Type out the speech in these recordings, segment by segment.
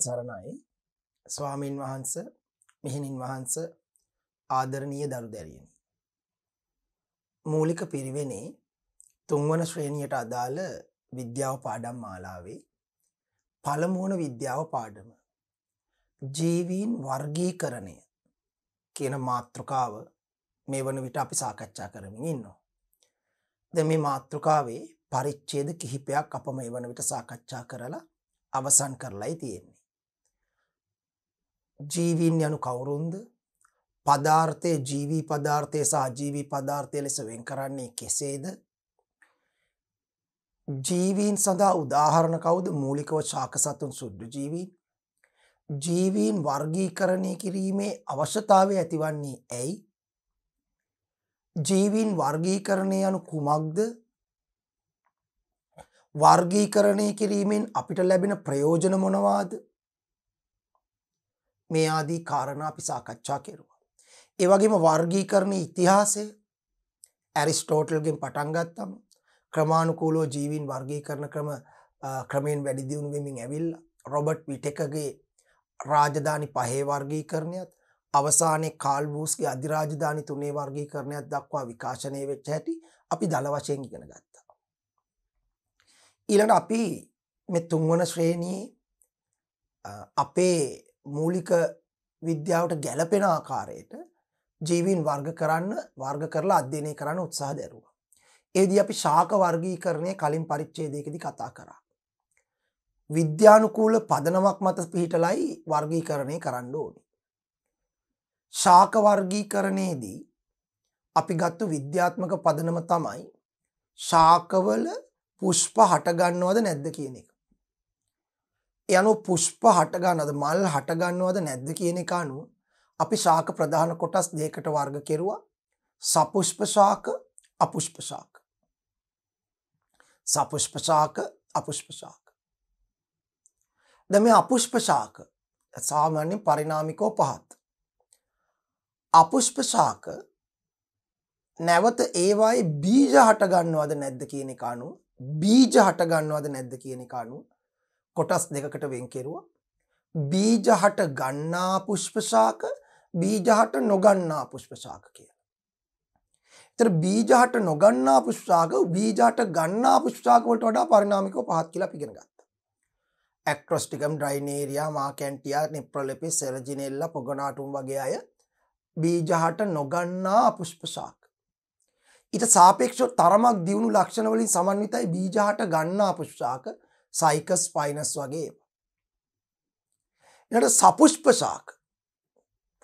තෙරුවන් සරණයි ස්වාමීන් වහන්ස මෙහෙණින් වහන්ස ආදරණීය දරු දැරියනි. මූලික පිරිවෙනේ තුන්වන ශ්‍රේණියට අදාළ විද්‍යාව පාඩම් මාලාවේ පළමුවන විද්‍යාව පාඩම ජීවීන් වර්ගීකරණය කියන මාතෘකාව මේ වන විට අපි සාකච්ඡා කරමින් ඉන්නවා. ද මේ මාතෘකාවේ පරිච්ඡේද කිහිපයක් අප මේ වන විට සාකච්ඡා කරලා අවසන් කරලායි තියෙන. ජීවීන් යනු කවුරුන්ද පදාර්ථය ජීවී පදාර්ථය සහ ජීවී පදාර්ථය ලෙස වෙන් කරන්නේ කෙසේද ජීවීන් සඳහා උදාහරණ කවුද මූලිකව ශාක සතුන් සුද්දු ජීවීන් ජීවීන් වර්ගීකරණය කිරීමේ අවශ්‍යතාවය ඇතිවන්නේ ඇයි ජීවීන් වර්ගීකරණය යනු කුමක්ද වර්ගීකරණය කිරීමෙන් අපිට ලැබෙන ප්‍රයෝජන මොනවාද මේ ආදී කාරණා අපි සාකච්ඡා කෙරුවා. ඒ වගේම වර්ගීකරණයේ ඉතිහාසය ඇරිස්ටෝටල්ගෙන් පටන් ගත්තම ක්‍රමානුකූලව ජීවීන් වර්ගීකරණ ක්‍රම ක්‍රමයෙන් වැඩි දියුණු වෙමින් ඇවිල්ලා රොබර්ට් විටෙකගේ රාජධානි පහේ වර්ගීකරණයත් අවසානයේ කාල් බූස්ගේ අධිරාජධානි තුනේ වර්ගීකරණයක් දක්වා විකාශනය වෙච්ච හැටි අපි දල වශයෙන් ඉගෙන ගත්තා. ඊළඟ අපි මේ තුන්වන ශ්‍රේණියේ අපේ මූලික විද්‍යාවට ගැලපෙන ආකාරයට ජීවීන් වර්ග කරන්න වර්ග කරලා අධ්‍යනය කරන්න උත්සාහ දැරුවා. ඒද අපි ශාක වර්ගී කරණය කලින් පරිච්චේදයකදි කතා කරා. විද්‍යානුකූල පදනමක් මත පිහිටලයි වර්ගී කරණය කරන්න ඕනි. ශාක වර්ගී කරණයේදී අපි ගත්තු විද්‍යාත්මක පදනම තමයි ශාකවල පුෂ්ප හටගන්නවද නැද්ද කියන එක. යනු පුෂ්ප හටගන්නද මල් හටගන්නවද නැද්ද කියන එක අනුව අපි ශාක ප්‍රධාන කොටස් දෙකට වර්ග කෙරුවා සපුෂ්ප ශාක අපුෂ්ප ශාක සපුෂ්ප ශාක අපුෂ්ප ශාක දැන් මේ අපුෂ්ප ශාක සාමාන්‍යයෙන් පරිණාමිකව පහත් අපුෂ්ප ශාක නැවත ඒවායේ බීජ හට ගන්නවද නැද්ද කියන එක අනුව බීජ හට ගන්නවද නැද්ද කියන එක අනුව කොටස් දෙකකට වෙන් කෙරුවා. බීජහට ගන්නා පුෂ්පශාක බීජහට නොගන්නා පුෂ්පශාක කියලා. එතන බීජහට නොගන්නා පුෂ්පශාක බීජහට ගන්නා පුෂ්පශාක වලට වඩා පරිණාමිකව පහත් කියලා අපි ඉගෙන ගත්තා. ඇක්ට්‍රොස්ටිකම් ඩ්‍රයිනේරියා මාකැන්ටියා නෙප්‍රොලෙපි සෙරජිනෙල්ලා පොගනාටුම් වගේ අය බීජහට නොගන්නා පුෂ්පශාක. ඊට සාපේක්ෂව තරමක් දියුණු ලක්ෂණ වලින් සමන්විතයි බීජහට ගන්නා පුෂ්පශාක සයිකස් පයිනස් වගේ. එට සපුෂ්ප ශාක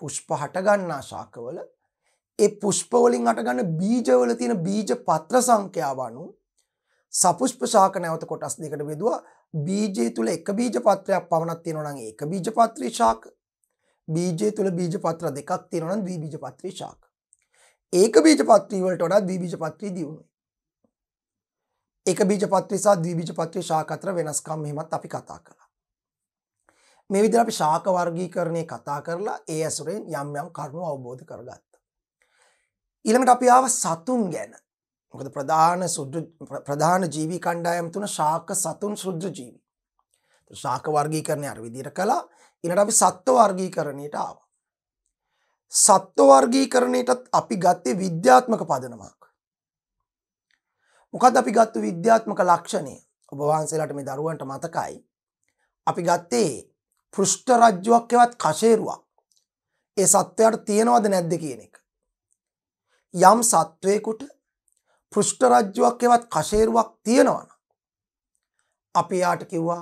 පුෂ්ප හටගන්නා ශාකවල ඒ පුෂ්පවලින් අටගන්න බීජවල තියෙන බීජ පත්‍ර සංඛ්‍යාව අනු සපුෂ්ප ශාක නැවත කොටස් දෙකට බෙදවා බීජය තුළ එක බීජ පත්‍රයක් පවනත් තියෙනවනම් ඒක බීජ පත්‍රී ශාක බීජය තුළ බීජ පත්‍ර දෙකක් තියෙනවනම් ද්විබීජ පත්‍රී ශාක ඒක බීජ පත්‍රී වලට වඩා ද්විබීජ පත්‍රී දියුණුයි එක බීජ පත්‍රය සහ ද්විබීජ පත්‍රය ශාක අතර වෙනස්කම් මෙහෙමත් අපි කතා කළා. මේ විදිහට අපි ශාක වර්ගීකරණය කතා කරලා ඒ ඇසුරෙන් යම් යම් කරුණු අවබෝධ කරගත්තා. ඊළඟට අපි ආව සතුන් ගැන. මොකද ප්‍රධාන සුද්‍ර ප්‍රධාන ජීවි කණ්ඩායම් තුන ශාක සතුන් සුද්‍ර ජීවි. ශාක වර්ගීකරණය අර විදිහට කළා. ඊළඟට අපි සත්ත්ව වර්ගීකරණයට ආවා. සත්ත්ව වර්ගීකරණයටත් අපි ගත්තේ විද්‍යාත්මක පදනමක්. මොකද අපි ගත්තු විද්‍යාත්මක ලක්ෂණය ඔබවහන්සේලාට මේ දරුවන්ට මතකයි. අපි ගත්තේ පෘෂ්ට රජ්ජුවක් එවත් කශේරුවක්. ඒ සත්වයට තියෙනවද නැද්ද කියන එක. යම් සත්වයකුට පෘෂ්ට රජ්ජුවක් එවත් කශේරුවක් තියෙනවන. අපි යාට කිව්වා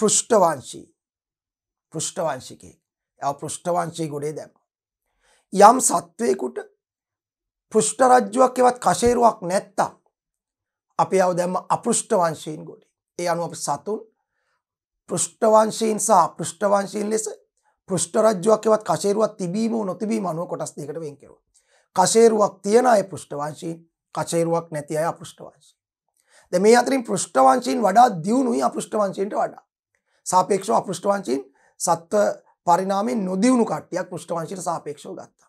පෘෂ්ටවංශී පෘෂ්ටවංශිකේ ඇ පෘෂ්ටවංශී ගොඩේ දැම. යම් සත්වයකුට පෘෂ්ට රජ්ජුවක් එවත් කශේරුවක් නැත්තා අපි අව දැම්ම අපෘෂ්ඨ වංශයෙන් ගොඩි. ඒ අනුව අප සතුන් පෘෂ්ඨවංශයෙන් සහ පෘෂ්ඨවංශයෙන් ලෙස පෘෂ්ඨ රජ්ජුවක්කවත් කශේරුවක් තිබීම නොතිබීම අනුව කොටස් දෙකට වෙන් කෙරුවා. කශේරුවක් තියෙන අය පෘෂ්ඨවංශීන් කශේරුවක් නැති අය අපෘෂ්ඨවංශීන්. දැන් මේ අතරින් පෘෂ්ඨවංශීන් වඩා දියුණුයි අපෘෂ්ඨවංශීන්ට වඩා. සාපේක්ෂව අපෘෂ්ඨවංශීන් සත්ව පරිණාමයෙන් නොදියුණු කට්ටියක් පෘෂ්ඨවංශීට සාපේක්ෂව ගත්තා.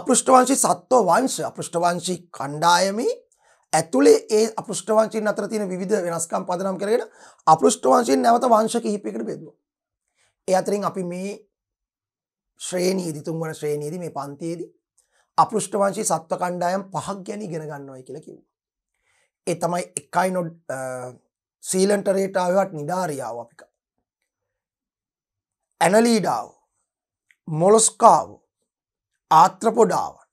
අපෘෂ්ඨවංශී සත්ව වංශ අපෘෂ්ඨවංශී කණ්ඩායමේ ඇතුලේ ඒ අපෘෂ්ඨ වංශින් අතර තියෙන විවිධ වෙනස්කම් පදනම් කරගෙන අපෘෂ්ඨ වංශින් නැවත වංශ කිහිපයකට බෙදුවා. ඒ අතරින් අපි මේ ශ්‍රේණියේදී තුන්වන ශ්‍රේණියේදී මේ පන්තියේදී අපෘෂ්ඨ වංශී සත්ව කණ්ඩායම් පහක් ගැන ඉගෙන ගන්නවයි කියලා කිව්වා. ඒ තමයි එකයි නොඩ් සීලන්ටරේට ආවවත් නිඩාරියාව අපික. ඇනලීඩාව මොලොස්කාව ආත්‍රපොඩාවන්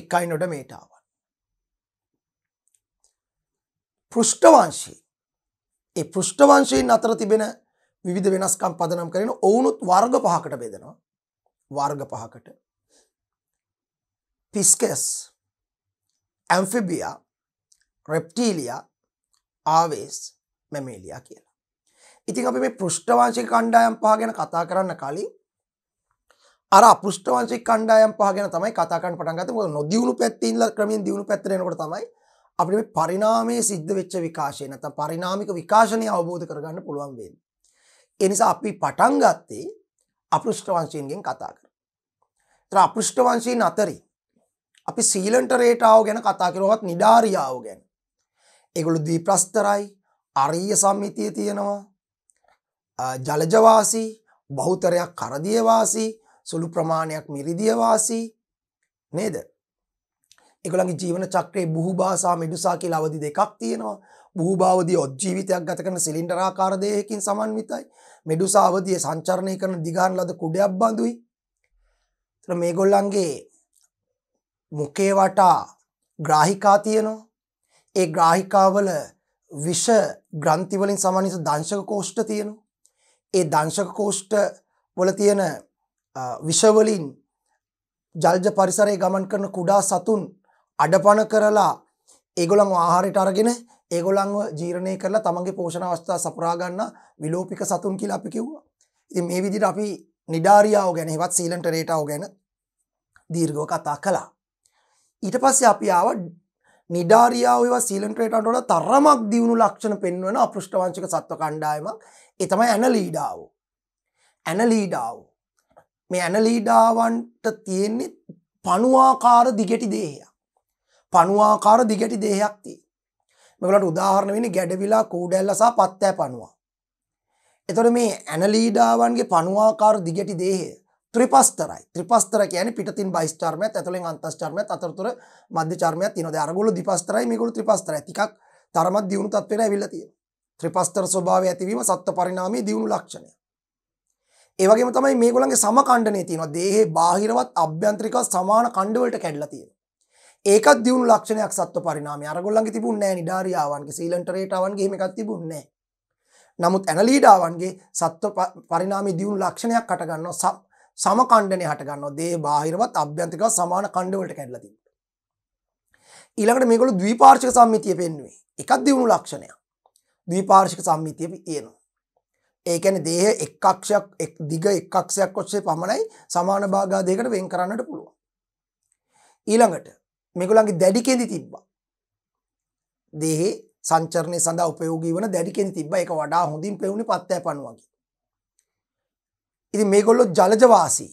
එකයි නොඩ මේටාව. පෘෂ්ඨවංශී. ඒ පෘෂ්ඨවංශීන් අතර තිබෙන විවිධ වෙනස්කම් පදනම් කරන ඔවුනුත් වර්ග පහකට බෙදෙනවා. වර්ග පහකට. පිස්කස් ඇම්ෆිබියා රෙප්ටීලියා ආවේස් මැමේලියා කියලා. ඉතින් අපි මේ පෘෂ්ඨවංශික කණ්ඩායම් පහ ගැන කතා කරන්න කලින් අර අපෘෂ්ඨවංශික කණ්ඩායම් පහ ගැන තමයි කතා කරන්න පටන් ගත්තේ. මොකද නොදියුණු පැත්තේ ඉඳලා ක්‍රමයෙන් දියුණු පැත්තට එනකොට තමයි අපිට මේ පරිණාමයේ සිද්ධ වෙච්ච විකාශය නැත්නම් පරිණාමික විකාශනය අවබෝධ කරගන්න පුළුවන් වෙන්නේ. ඒ නිසා අපි පටන් ගත්තේ අපෘෂ්ඨ වංශීන්ගෙන් කතා කරලා. ඒතර අපෘෂ්ඨ වංශීන් අතරේ අපි සීලන්ට රේටාව ගැන කතා කරුවත් නිඩාරියාව ගැන. ඒගොල්ලෝ ද්විප්‍රස්තරයි, අරිය සම්මිතිය තියෙනවා. ජලජවාසී, බහුතරයක් කරදියවාසී, සුළු ප්‍රමාණයක් මිරිදියවාසී නේද? ඒගොල්ලන්ගේ ජීවන චක්‍රයේ බුහුබා සහ මෙඩුසා කියලා අවධි දෙකක් තියෙනවා. බුහුබාවදී ඔත් ජීවිතයක් ගත කරන සිලින්ඩරාකාර දේහයකින් සමන්විතයි. මෙඩුසා අවධියේ සංචරණය කරන දිගාන ලද කුඩයක් බඳුයි. ඒතර මේගොල්ලන්ගේ මුඛේ වටා ග්‍රාහිකා තියෙනවා. ඒ ග්‍රාහිකාවල විෂ ග්‍රන්ථි වලින් සමන්විත දංශක කෝෂ්ඨ තියෙනවා. ඒ දංශක කෝෂ්ඨ වල තියෙන විෂ වලින් ජල්ජ පරිසරයේ ගමන් කරන කුඩා සතුන් අඩපණ කරලා ඒගොලන් ආහාරයට අරගෙන ඒගොලන්ව ජීරණය කරලා තමන්ගේ පෝෂණ අවස්ථා සපුරා ගන්න විලෝපික සතුන් කියලා අපි කිව්වා. ඉතින් මේ විදිහට අපි නිඩාරියාව ගැන හෙවත් සීලන්ට රේටාව ගැන දීර්ඝව කතා කළා. ඊට පස්සේ අපි ආව නිඩාරියාව හෙවත් සීලන්ට රේටාවට වඩා තරමක් දියුණු ලක්ෂණ පෙන්වන අපෘෂ්ඨවංශික සත්ව කණ්ඩායමක්. ඒ තමයි ඇනලීඩාව. ඇනලීඩාව. මේ ඇනලීඩාවන්ට තියෙන්නේ පණුවාකාර දිගටි දේහය. පණුවාකාර දිගැටි දේහයක් තියෙනවා. මේකට උදාහරණ වෙන්නේ ගැඩවිලා කූඩැල්ල සහ පත්තෑ පණුවා. එතකොට මේ ඇනලීඩාවන්ගේ පණුවාකාර දිගැටි දේහය ත්‍රිපස්තරයි. ත්‍රිපස්තර කියන්නේ පිටතින් බහිස්චර්මයත් ඇතුලෙන් අන්තස්චර්මයත් අතරතුර මධ්‍ය චර්මයක් තියෙනවා. දැන් අරගොල්ලෝ ද්විපස්තරයි මේගොල්ලෝ ත්‍රිපස්තරයි. ටිකක් තරමක් දියුණු තත්ත්වෙට ඇවිල්ලා තියෙනවා. ත්‍රිපස්තර ස්වභාවය ඇතිවීම සත්ත්ව පරිණාමයේ දියුණු ලක්ෂණය. ඒ වගේම තමයි මේගොල්ලන්ගේ සමකණ්ඩණය තියෙනවා. දේහේ බාහිරවත් අභ්‍යන්තරිකව සමාන කණ්ඩ වලට කැඩලා තියෙනවා. ඒකත් දියුණු ලක්ෂණයක් සත්ව පරිණාමය අරගොල්ලන්ගේ තිබුණේ නැහැ නිඩාරියාවන්ගේ සීලන්ටරේටාවන්ගේ එහෙම එකක් තිබුණේ නැහැ නමුත් ඇනලීඩාවන්ගේ සත්ව පරිණාමයේ දියුණු ලක්ෂණයක් හට ගන්නවා සම ඛණ්ඩණය හට ගන්නවා දේ බාහිරවත් අභ්‍යන්තරිකව සමාන ඛණ්ඩ වලට කැඩලා තිබුණා ඊළඟට මේගොල්ලෝ ද්විපාර්ශ්වික සම්මිතිය පෙන්වුවේ එකක් දියුණු ලක්ෂණයක් ද්විපාර්ශ්වික සම්මිතිය තියෙනවා ඒකැන දේහ එක්කක්ෂයක් එක් දිග එක්කක්ෂයක් ඔස්සේ පමණයි සමාන භාගා දෙකට වෙන් කරන්නට පුළුවන්. ඊළඟට මේගොල්ලන්ගේ දැඩි කෙඳි තිබ්බා. දේහේ සංචරණය සඳහා උපයෝගී වන දැඩි කෙඳි තිබ්බා. ඒක වඩා හොඳින් පෙවුනේ පත්ය පණුවා කියලා. ඉතින් මේගොල්ලෝ ජලජ වාසී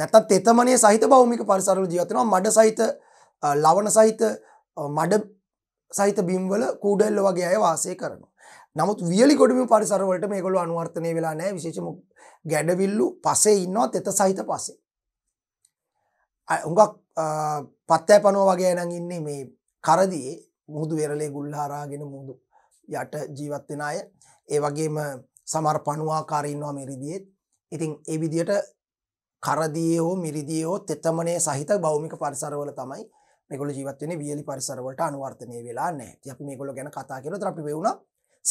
නැත්තත් තෙතමනය සහිත භෞමික පරිසරවල ජීවත් වෙනවා මඩ සහිත ලවණ සහිත මඩ සහිත බිම්වල කූඩැල්ල වගේ අය වාසය කරනවා. නමුත් වියලි ගොඩබිම් පරිසර වලට මේගොල්ලෝ අනුවර්තනය වෙලා නැහැ විශේෂම ගැඩවිල්ලු පසේ ඉන්නවා තෙත සහිත පසේ. හුඟක් පත්තෑ පනෝ වගේ නං ඉන්නේ මේ කරදියේ මුහුදු වෙරලේ ගුල්හාරාගෙන මුහුදු යට ජීවත්වෙන අය ඒ වගේම සමර් පනුවාකාරන්නවා මිරිදිියත් ඉතින් ඒ විදියට කරදියෝ මිරිදියෝ තෙත්තමනය සහිත බෞමික පරිසරවල තමයි මෙකොල ජීවත්වන වියලි පරිසරවලට අනුවර්තනය වෙලා නෑ අපි මේකොල ගැන කතා කර ත්‍රපි වුණ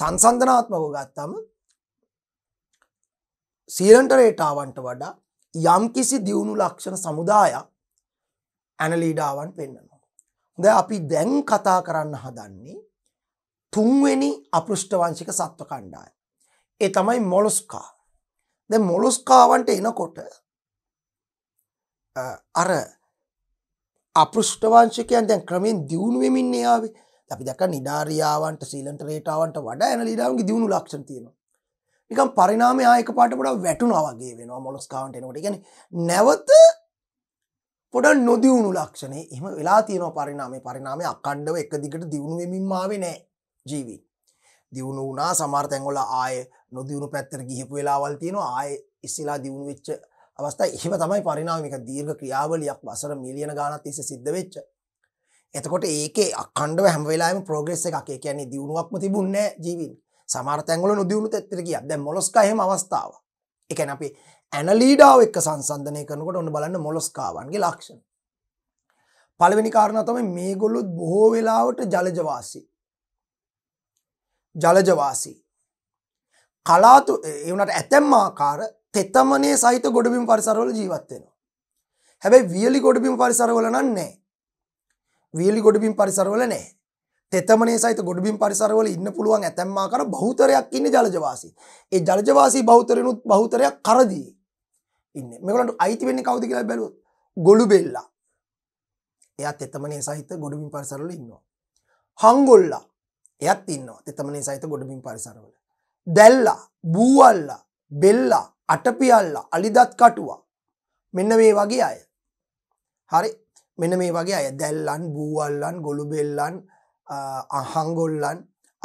සංසන්ධනාත්මක ගත්තම සීරන්ටරේටාවන්ට වඩා යම් කිසි දියුණු ලක්ෂණ සමුදායක් ඇනලීඩාවන් වෙන්නනවා. ද අපි දැන් කතා කරන්න හදන්නේ තුන්වෙනි අපෘෂ්ඨවංශික සත්ව කණ්ඩාය. ඒ තමයි මොලොස්කා. ද මොලොස්කාවන්ට එනකොට අර අපෘෂ්ඨවංශකයන් දැන් ක්‍රමෙන් දියුණුවමින් එයාවේ අපි දැක නිඩාරියාවන්ට සීලන්ට රේටාවන්ට වඩා ඇන ලිඩාවගේ දියුණු ලක්ෂණ තියෙනවා. නිකම් පරිනාමය ආයක පාට පොඩා වැටුනා වගේ වෙනවා මොලොස්කාවන්ට එනකොට ගැන නැවත පොඩ නොදියුණු ලක්ෂණේ එම වෙලා තියෙන පරිනාමේ පරිනාමය අකණ්ඩව එක දිගට දියුණුවමින්මාවේ නෑ ජීවි. දියුණු වනා සමාර්තැන්ගොල ආය නොදියුණු පැත්තර ගිහිපු වෙලාවල් තියෙනවා ආය ඉස්සලා දියුණු වෙච්ච අවස්ථ එහම තමයි පරිනාමික දීර්ඝ ක්‍රියාවලයක් වසර මිලියන ගානත් ඉස සිද්ධ වෙච්ච. එතකොට ඒකේ අකණ්ඩ හැමවෙලාම ප්‍රෝග්‍රෙස්ස එකේ කියන්නේ දියුණුවක්ම තිබුන්නෑ ජීවින් සමාර්තැන්ගල නොදියුණු තැත්තර කිය දැ මොස්කහම අවස්ථාව එකැන අපේ ඇනලීඩාව එක්ක සංසන්ධනය කරනකොට ඔන්න බලන්න මොලොස්කාවන්ගේ ලක්ෂණ. පළවෙනි කාරණ තම මේ ගොල්ලොත් බොහෝ වෙලාවට ජලජවාසි. ජලජවාසී. කලාතු එවනට ඇතැම් ආකාර තෙතමනේ සහිත ගොඩබිම් පරිසරවල ජීවත්වෙනවා. හැබැයි වියලි ගොඩබිම් පරිසරවල නන්නේ. වියලි ගොඩබිම් පරිසරවල නෑ. තෙතමනේ සහිත ගොඩබිම් පරිසරවල ඉන්න පුළුවන් ඇතැම්මා කර බෞතරයක් ඉන්න ජලජවාසි. ඒ ජලජවාසී බෞතරයනුත් බෞතරයක් කරදී. ඉන්න මෙකලට අයිති වෙන්න කවද කියලා බැලුත් ගොඩු බෙල්ලා එයත් එත්තමනේ සහිත ගොඩමින් පරිසරල ඉන්නවා. හංගොල්ලා එයත් ඉන්නවා තෙතමනේ සහිත ගොඩමින් පරිසරවල. දැල්ලා බූවල්ලා බෙල්ලා අටපියල්ලා අලිදත් කටුවා මෙන්න මේ වගේ අය. හරි මෙන මේ වගේ අය දැල්ලන් බූවල්ලන් ගොළු බෙල්ලන් අහංගොල්ලන්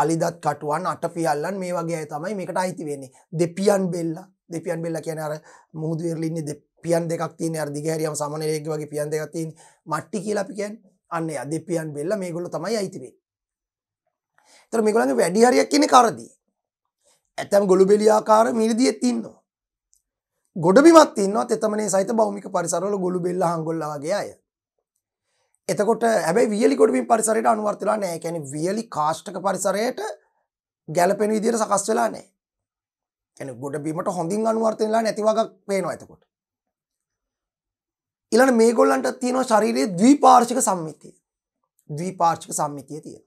අලිදත් කටුවන් අටපියල්ලන් මේ වගේ අය තමයි මේකට අයිති වෙන්නේ දෙපියන් බෙල්ලා දෙපියන් බෙල්ල කියන අර මුහුදු වෙරළ ඉන්නේ දෙපියන් දෙකක් තියෙන අර දිගහැරියම සමනලේක වගේ පියන් දෙකක් තියෙන මට්ටි කියලා අපි කියන්නේ. අන්න එයා දෙපියන් බෙල්ල මේගොල්ලෝ තමයි අයිති වෙන්නේ. ඒතර මේගොල්ලන්ගේ වැඩි හරියක් කියන්නේ කරදී. ඇතම් ගොළු බෙලි ආකාර මිරිදියෙත් ඉන්නවා. ගොඩබිමත් ඉන්නවා තෙතමනේ සහිත භෞමික පරිසරවල ගොළු බෙල්ල හංගොල්ලා වගේ අය. එතකොට හැබැයි වියලි ගොඩබිම් පරිසරයට අනුවර්ත වෙලා නැහැ. ඒ කියන්නේ වියලි කාෂ්ඨක පරිසරයට ගැළපෙන විදිහට සකස් වෙලා නැහැ. ඇන ගොඩබීමට හොඳින් අනුවර්තයලා නැතිවගක් පේනවා ඇතකොට. ඉලන මේ ගොල්ලන්ට තියෙන ශරීරයේ ද්වීපාර්ශික සම්මිතිය ද්වීපාර්ශික සම්මිතිය තියෙන.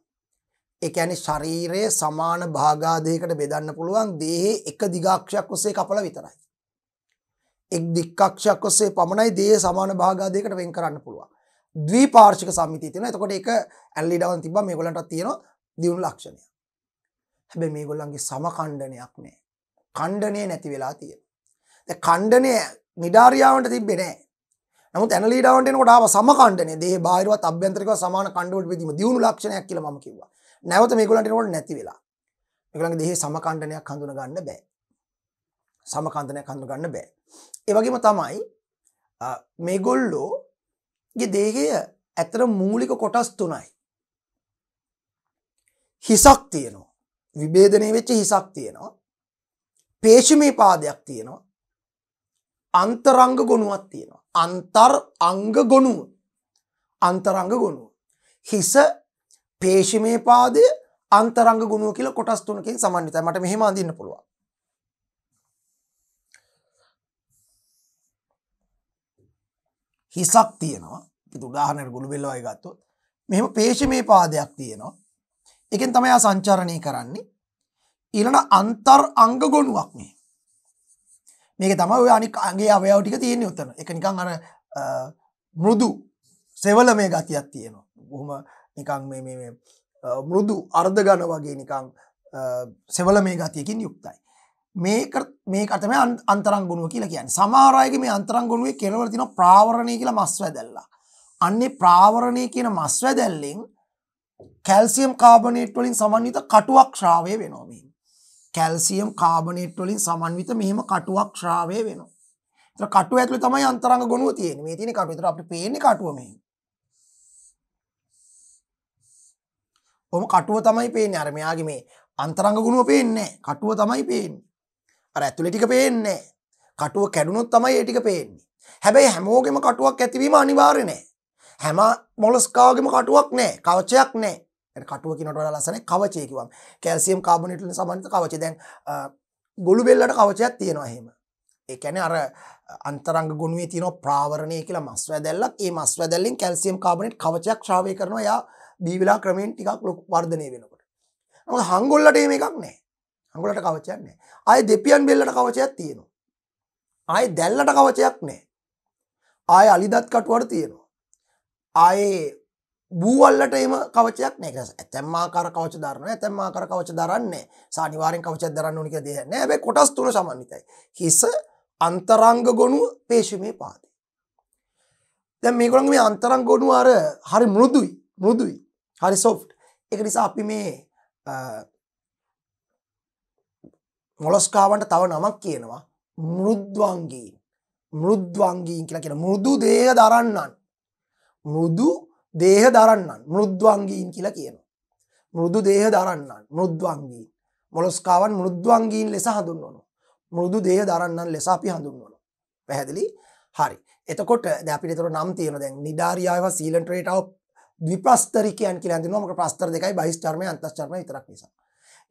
එකඇන ශරීරය සමාන භාගාදයකට බෙදන්න පුළුවන් දේහේ එක දිගක්ෂයක් ඔස්සේ කපල විතරයි. එක් දික්කක්ෂයක් ඔස්සේ පමණයි දේ සමාන භාගාදයකට වෙන් කරන්න පුළුවන් ද්වීපාර්ශික සම්මිතිය තියෙන එතකොට එක ඇල්ලිඩවන් තිබ මේ ගොලන්ට තියෙන දියුණු ලක්ෂණය. හැබැ මේ ගොල්ලන්ගේ සමකණ්ඩනයක් නෑ කණ්ඩනය නැති වෙලා තියෙන. කණ්ඩනය නිඩාරියාවට තිබෙනෑ නමුත් ඇනලීඩාවටනකොට ආව සම කණ්ඩනය දේ බාරවත් අභ්‍යන්තරික සමාන කණ්ඩුවට පෙදීම දියුණු ලක්ෂණයක් කියල ම කිවවා නැවත මේකුලටනකොට නැති වෙලා එකළඟ දෙහි සමකණ්ඩනයක් හඳුන ගන්න බෑ සමකන්තනය කඳු ගන්න බෑ ඒවගේම තමයි මේගොල්ලෝ දේහය ඇතර මූලික කොටස් තුනයි හිසක් තියනවා විබේධනය වෙච්ච හිසක් තියෙනවා පේශමේ පාදයක් තියෙනවා අන්තරංග ගොනුවක් තියෙනවා අන්තර් අංග ගොනුව අන්තරංග ගොනුව හිස පේශමේ පාදය අන්තරංග ගුණුව කියල කොටස් තුනකින් සමන්විතයි මට මෙහෙම අඳන්න පුළුවන් හිසක් තියෙනවා දුදාහනට ගුළු බෙල්ලවයි ගත්තොත් මෙහෙම පේශමේ පාදයක් තියෙනවා එකෙන් තමයා සංචාරණය කරන්නේ ඊළඟ අන්තර් අංග ගොනුවක් මේ. මේක තමයි ඔය අනික් අංගේ අවයව ටික තියෙන්නේ උතන. ඒක නිකන් අර මෘදු සෙවල මේ ගතියක් තියෙනවා. බොහොම නිකන් මේ මේ මෘදු අර්ධ ඝන වගේ නිකන් සෙවල මේ ගතියකින් යුක්තයි. මේක මේක තමයි අන්තරංග ගුණුව කියලා කියන්නේ. සමහර අයගේ මේ අන්තරංග ගුණුවේ කෙලවර තියෙනවා ප්‍රාවරණය කියලා මස් වැදල්ලා. අන්නේ ප්‍රාවරණය කියන මස් වැදල්ලෙන් කැල්සියම් කාබනේට් වලින් සමන්විත කටුවක් ශ්‍රාවය වෙනවා මේ. කැල්සියම් කාබනේට් වලින් සමන්විත මෙහෙම කටුවක් ශ්‍රාවය වෙනවා. ඒතර කටුව ඇතුලේ තමයි අන්තරංග ගොනුව තියෙන්නේ. මේ තියෙන කටුව. ඒතර අපිට පේන්නේ කටුව මෙහෙම. ඔහොම කටුව තමයි පේන්නේ. අර මෙයාගේ මේ අන්තරංග ගුණුව පේන්නේ කටුව තමයි පේන්නේ. අර ඇතුලේ ටික පේන්නේ කටුව කැඩුනොත් තමයි ඒ ටික පේන්නේ. හැබැයි හැමෝගෙම කටුවක් ඇතිවීම අනිවාර්ය නෑ. හැම මොලස්කාවගෙම කටුවක් නෑ. කවචයක් නෑ. කටුව කිනට ලස්සන කවචයකිවම් කැල්සියම් කාබනටල සබන්ධ කවච දැන් ගොළු බෙල්ලට කවචයක් තියෙනවා හෙම ඒැන අර අන්තරංග ගුණුවේ තියන ප්‍රාවරණය කියලා මස්වැදැල්ලක් ඒ මස්වැදැල්ලින් කැල්සියම් කාබනට කවචයක් ශ්‍රාවය කරනවා යා බීවිලා ක්‍රමෙන් ටිකක් ලොක් වර්ධනය වෙනකොට නො හංගොල්ලට ඒම එකක් නෑ හඟුලට කවචයන්නේ අය දෙපියන් බෙල්ලට කවචයක් තියෙනවා ආය දැල්ලට කවචයක් නෑ ආය අලිදත් කටුවට තියෙනවා ආයේ බූවල්ලට එම කවචයක් නක ඇතැම්මාකාර කවච දරන ඇතැම්මාකාර කවච දරන්නේ සානිවාරෙන් කවච දරන්න නික දේ නෑ කොටස් තුන සමන්විතයි හිස අන්තරංග ගොුණු පේශමේ පාති. දැ මේකොළන් මේ අන්තරං ගොඩු අර හරි මුරුදුයි මුරුදුයි හරි සෝ් එක නිසා අපි මේ මොලොස්කාවන්ට තව නමක් කියනවා මුරුද්වන්ගී මුරුද්වන්ගීන් කියලා කියෙන මුරුදු දේය දරන්නන් මුරුදු දේහ දරන්නන් මුෘද්වංගීන් කියලා කියන. මුරුදු දේහ දරන්නන් මුෘද්වංගී මොලොස්කාවන් මුෘද්වංගීන් ලෙස හඳුන්වනු. මුරුදු දේහ දරන්නන් ලෙස අපි හඳුන්වනු. පැහැදිලි හරි එතකොට දැපිතර නම් තියෙන දැන් නිඩාරියාව සීලන්ට්‍රේටාව විපස්තරිකයන් කියලා ඇඳනවාමක ප්‍රස්තර දෙකයි බහිස්ටර්මය අන්තස්චර්ම විතරක් නිසා.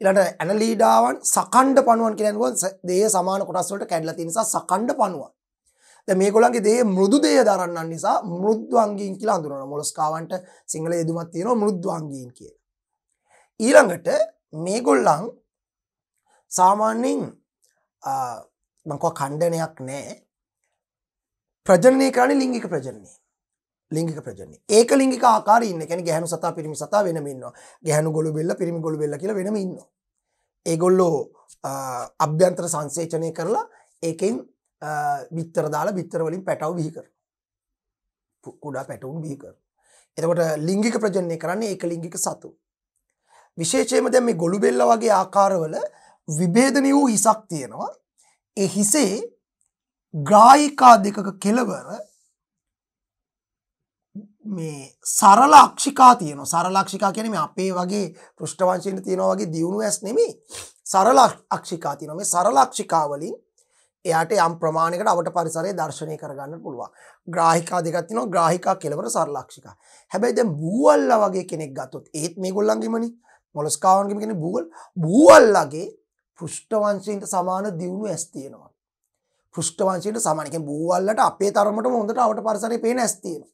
ඊළඟට ඇනලීඩාවන් සකණ්ඩ පණුවන් කියලා ඇඳුවා දේහ සමාන කොටස් වලට කැඩලා තියෙන නිසා සකණ්ඩ පණුවන්. මේකොලන්ගේ දේ මුරුදු දේ දරන්න නිසා මුෘද්වන්ගීන් කියලා අඳුරන මොලස්කාවන්ට සිංහල යදුමත් තියෙන මුෘද්වන්ගීන් කිය. ඊළඟට මේගොල්ලං සාමාන්‍යෙන් මංකව කණ්ඩනයක් නෑ ප්‍රජනය කරන ලිංගික ප්‍රජනය ලිංගික ප්‍රජනය ඒක ලිංගික ආකාරන්න කැන ගැහනු සතා පිරිමි සතා වෙනමන්නවා ගැහනු ගොළු බෙල්ල පිරිමි ගොළු බෙල්ල කියල වෙනමඉන්න ඒගොල්ලෝ අභ්‍යන්ත්‍ර සංසේචනය කරලා ඒකෙන් බිත්තර දාලා බිත්තරවලින් පැටව බිහිකර කුඩා පැටවුන් බිහිකර එතකොට ලිංගික ප්‍රජනය කරන්නේ එක ලිංගික සතු විශේෂයම දැම මේ ගොළු බෙල්ල වගේ ආකාරවල විභේදනය වූ හිසක් තියෙනවා ඒ හිසේ ග්‍රායිකා දෙකක කෙලවර මේ සරල අක්ෂිකා තියන සරලක්ෂිකා කියනම අපේ වගේ පෘෂ්ඨවංශයට තියෙනවාගේ දියුණු ඇස් නෙමේ සරල අක්ෂිකා තියන මේ සරලක්ෂිකාවලින් එයාට යම් ප්‍රමාණයකට අවට පරිසරය දර්ශනය කරගන්න පුළුවන්. ග්‍රාහිකා දෙකක් තියෙනවා ග්‍රාහිකා කෙලවර සරලක්ෂිකා. හැබැයි දැන් බූවල්ලා වගේ කෙනෙක් ගත්තොත් ඒත් මේගොල්ලන්ගෙමනේ. මොලස්කාවන්ගෙම කියන්නේ බූවල්. බූවල්ලාගේ පෘෂ්ඨ වංශීන්ට සමාන දියුණු ඇස් තියෙනවා. පෘෂ්ඨ වංශීන්ට සමාන. කියන්නේ බූවල්ලට අපේ තරමටම හොඳට අවට පරිසරයේ පේන ඇස් තියෙනවා.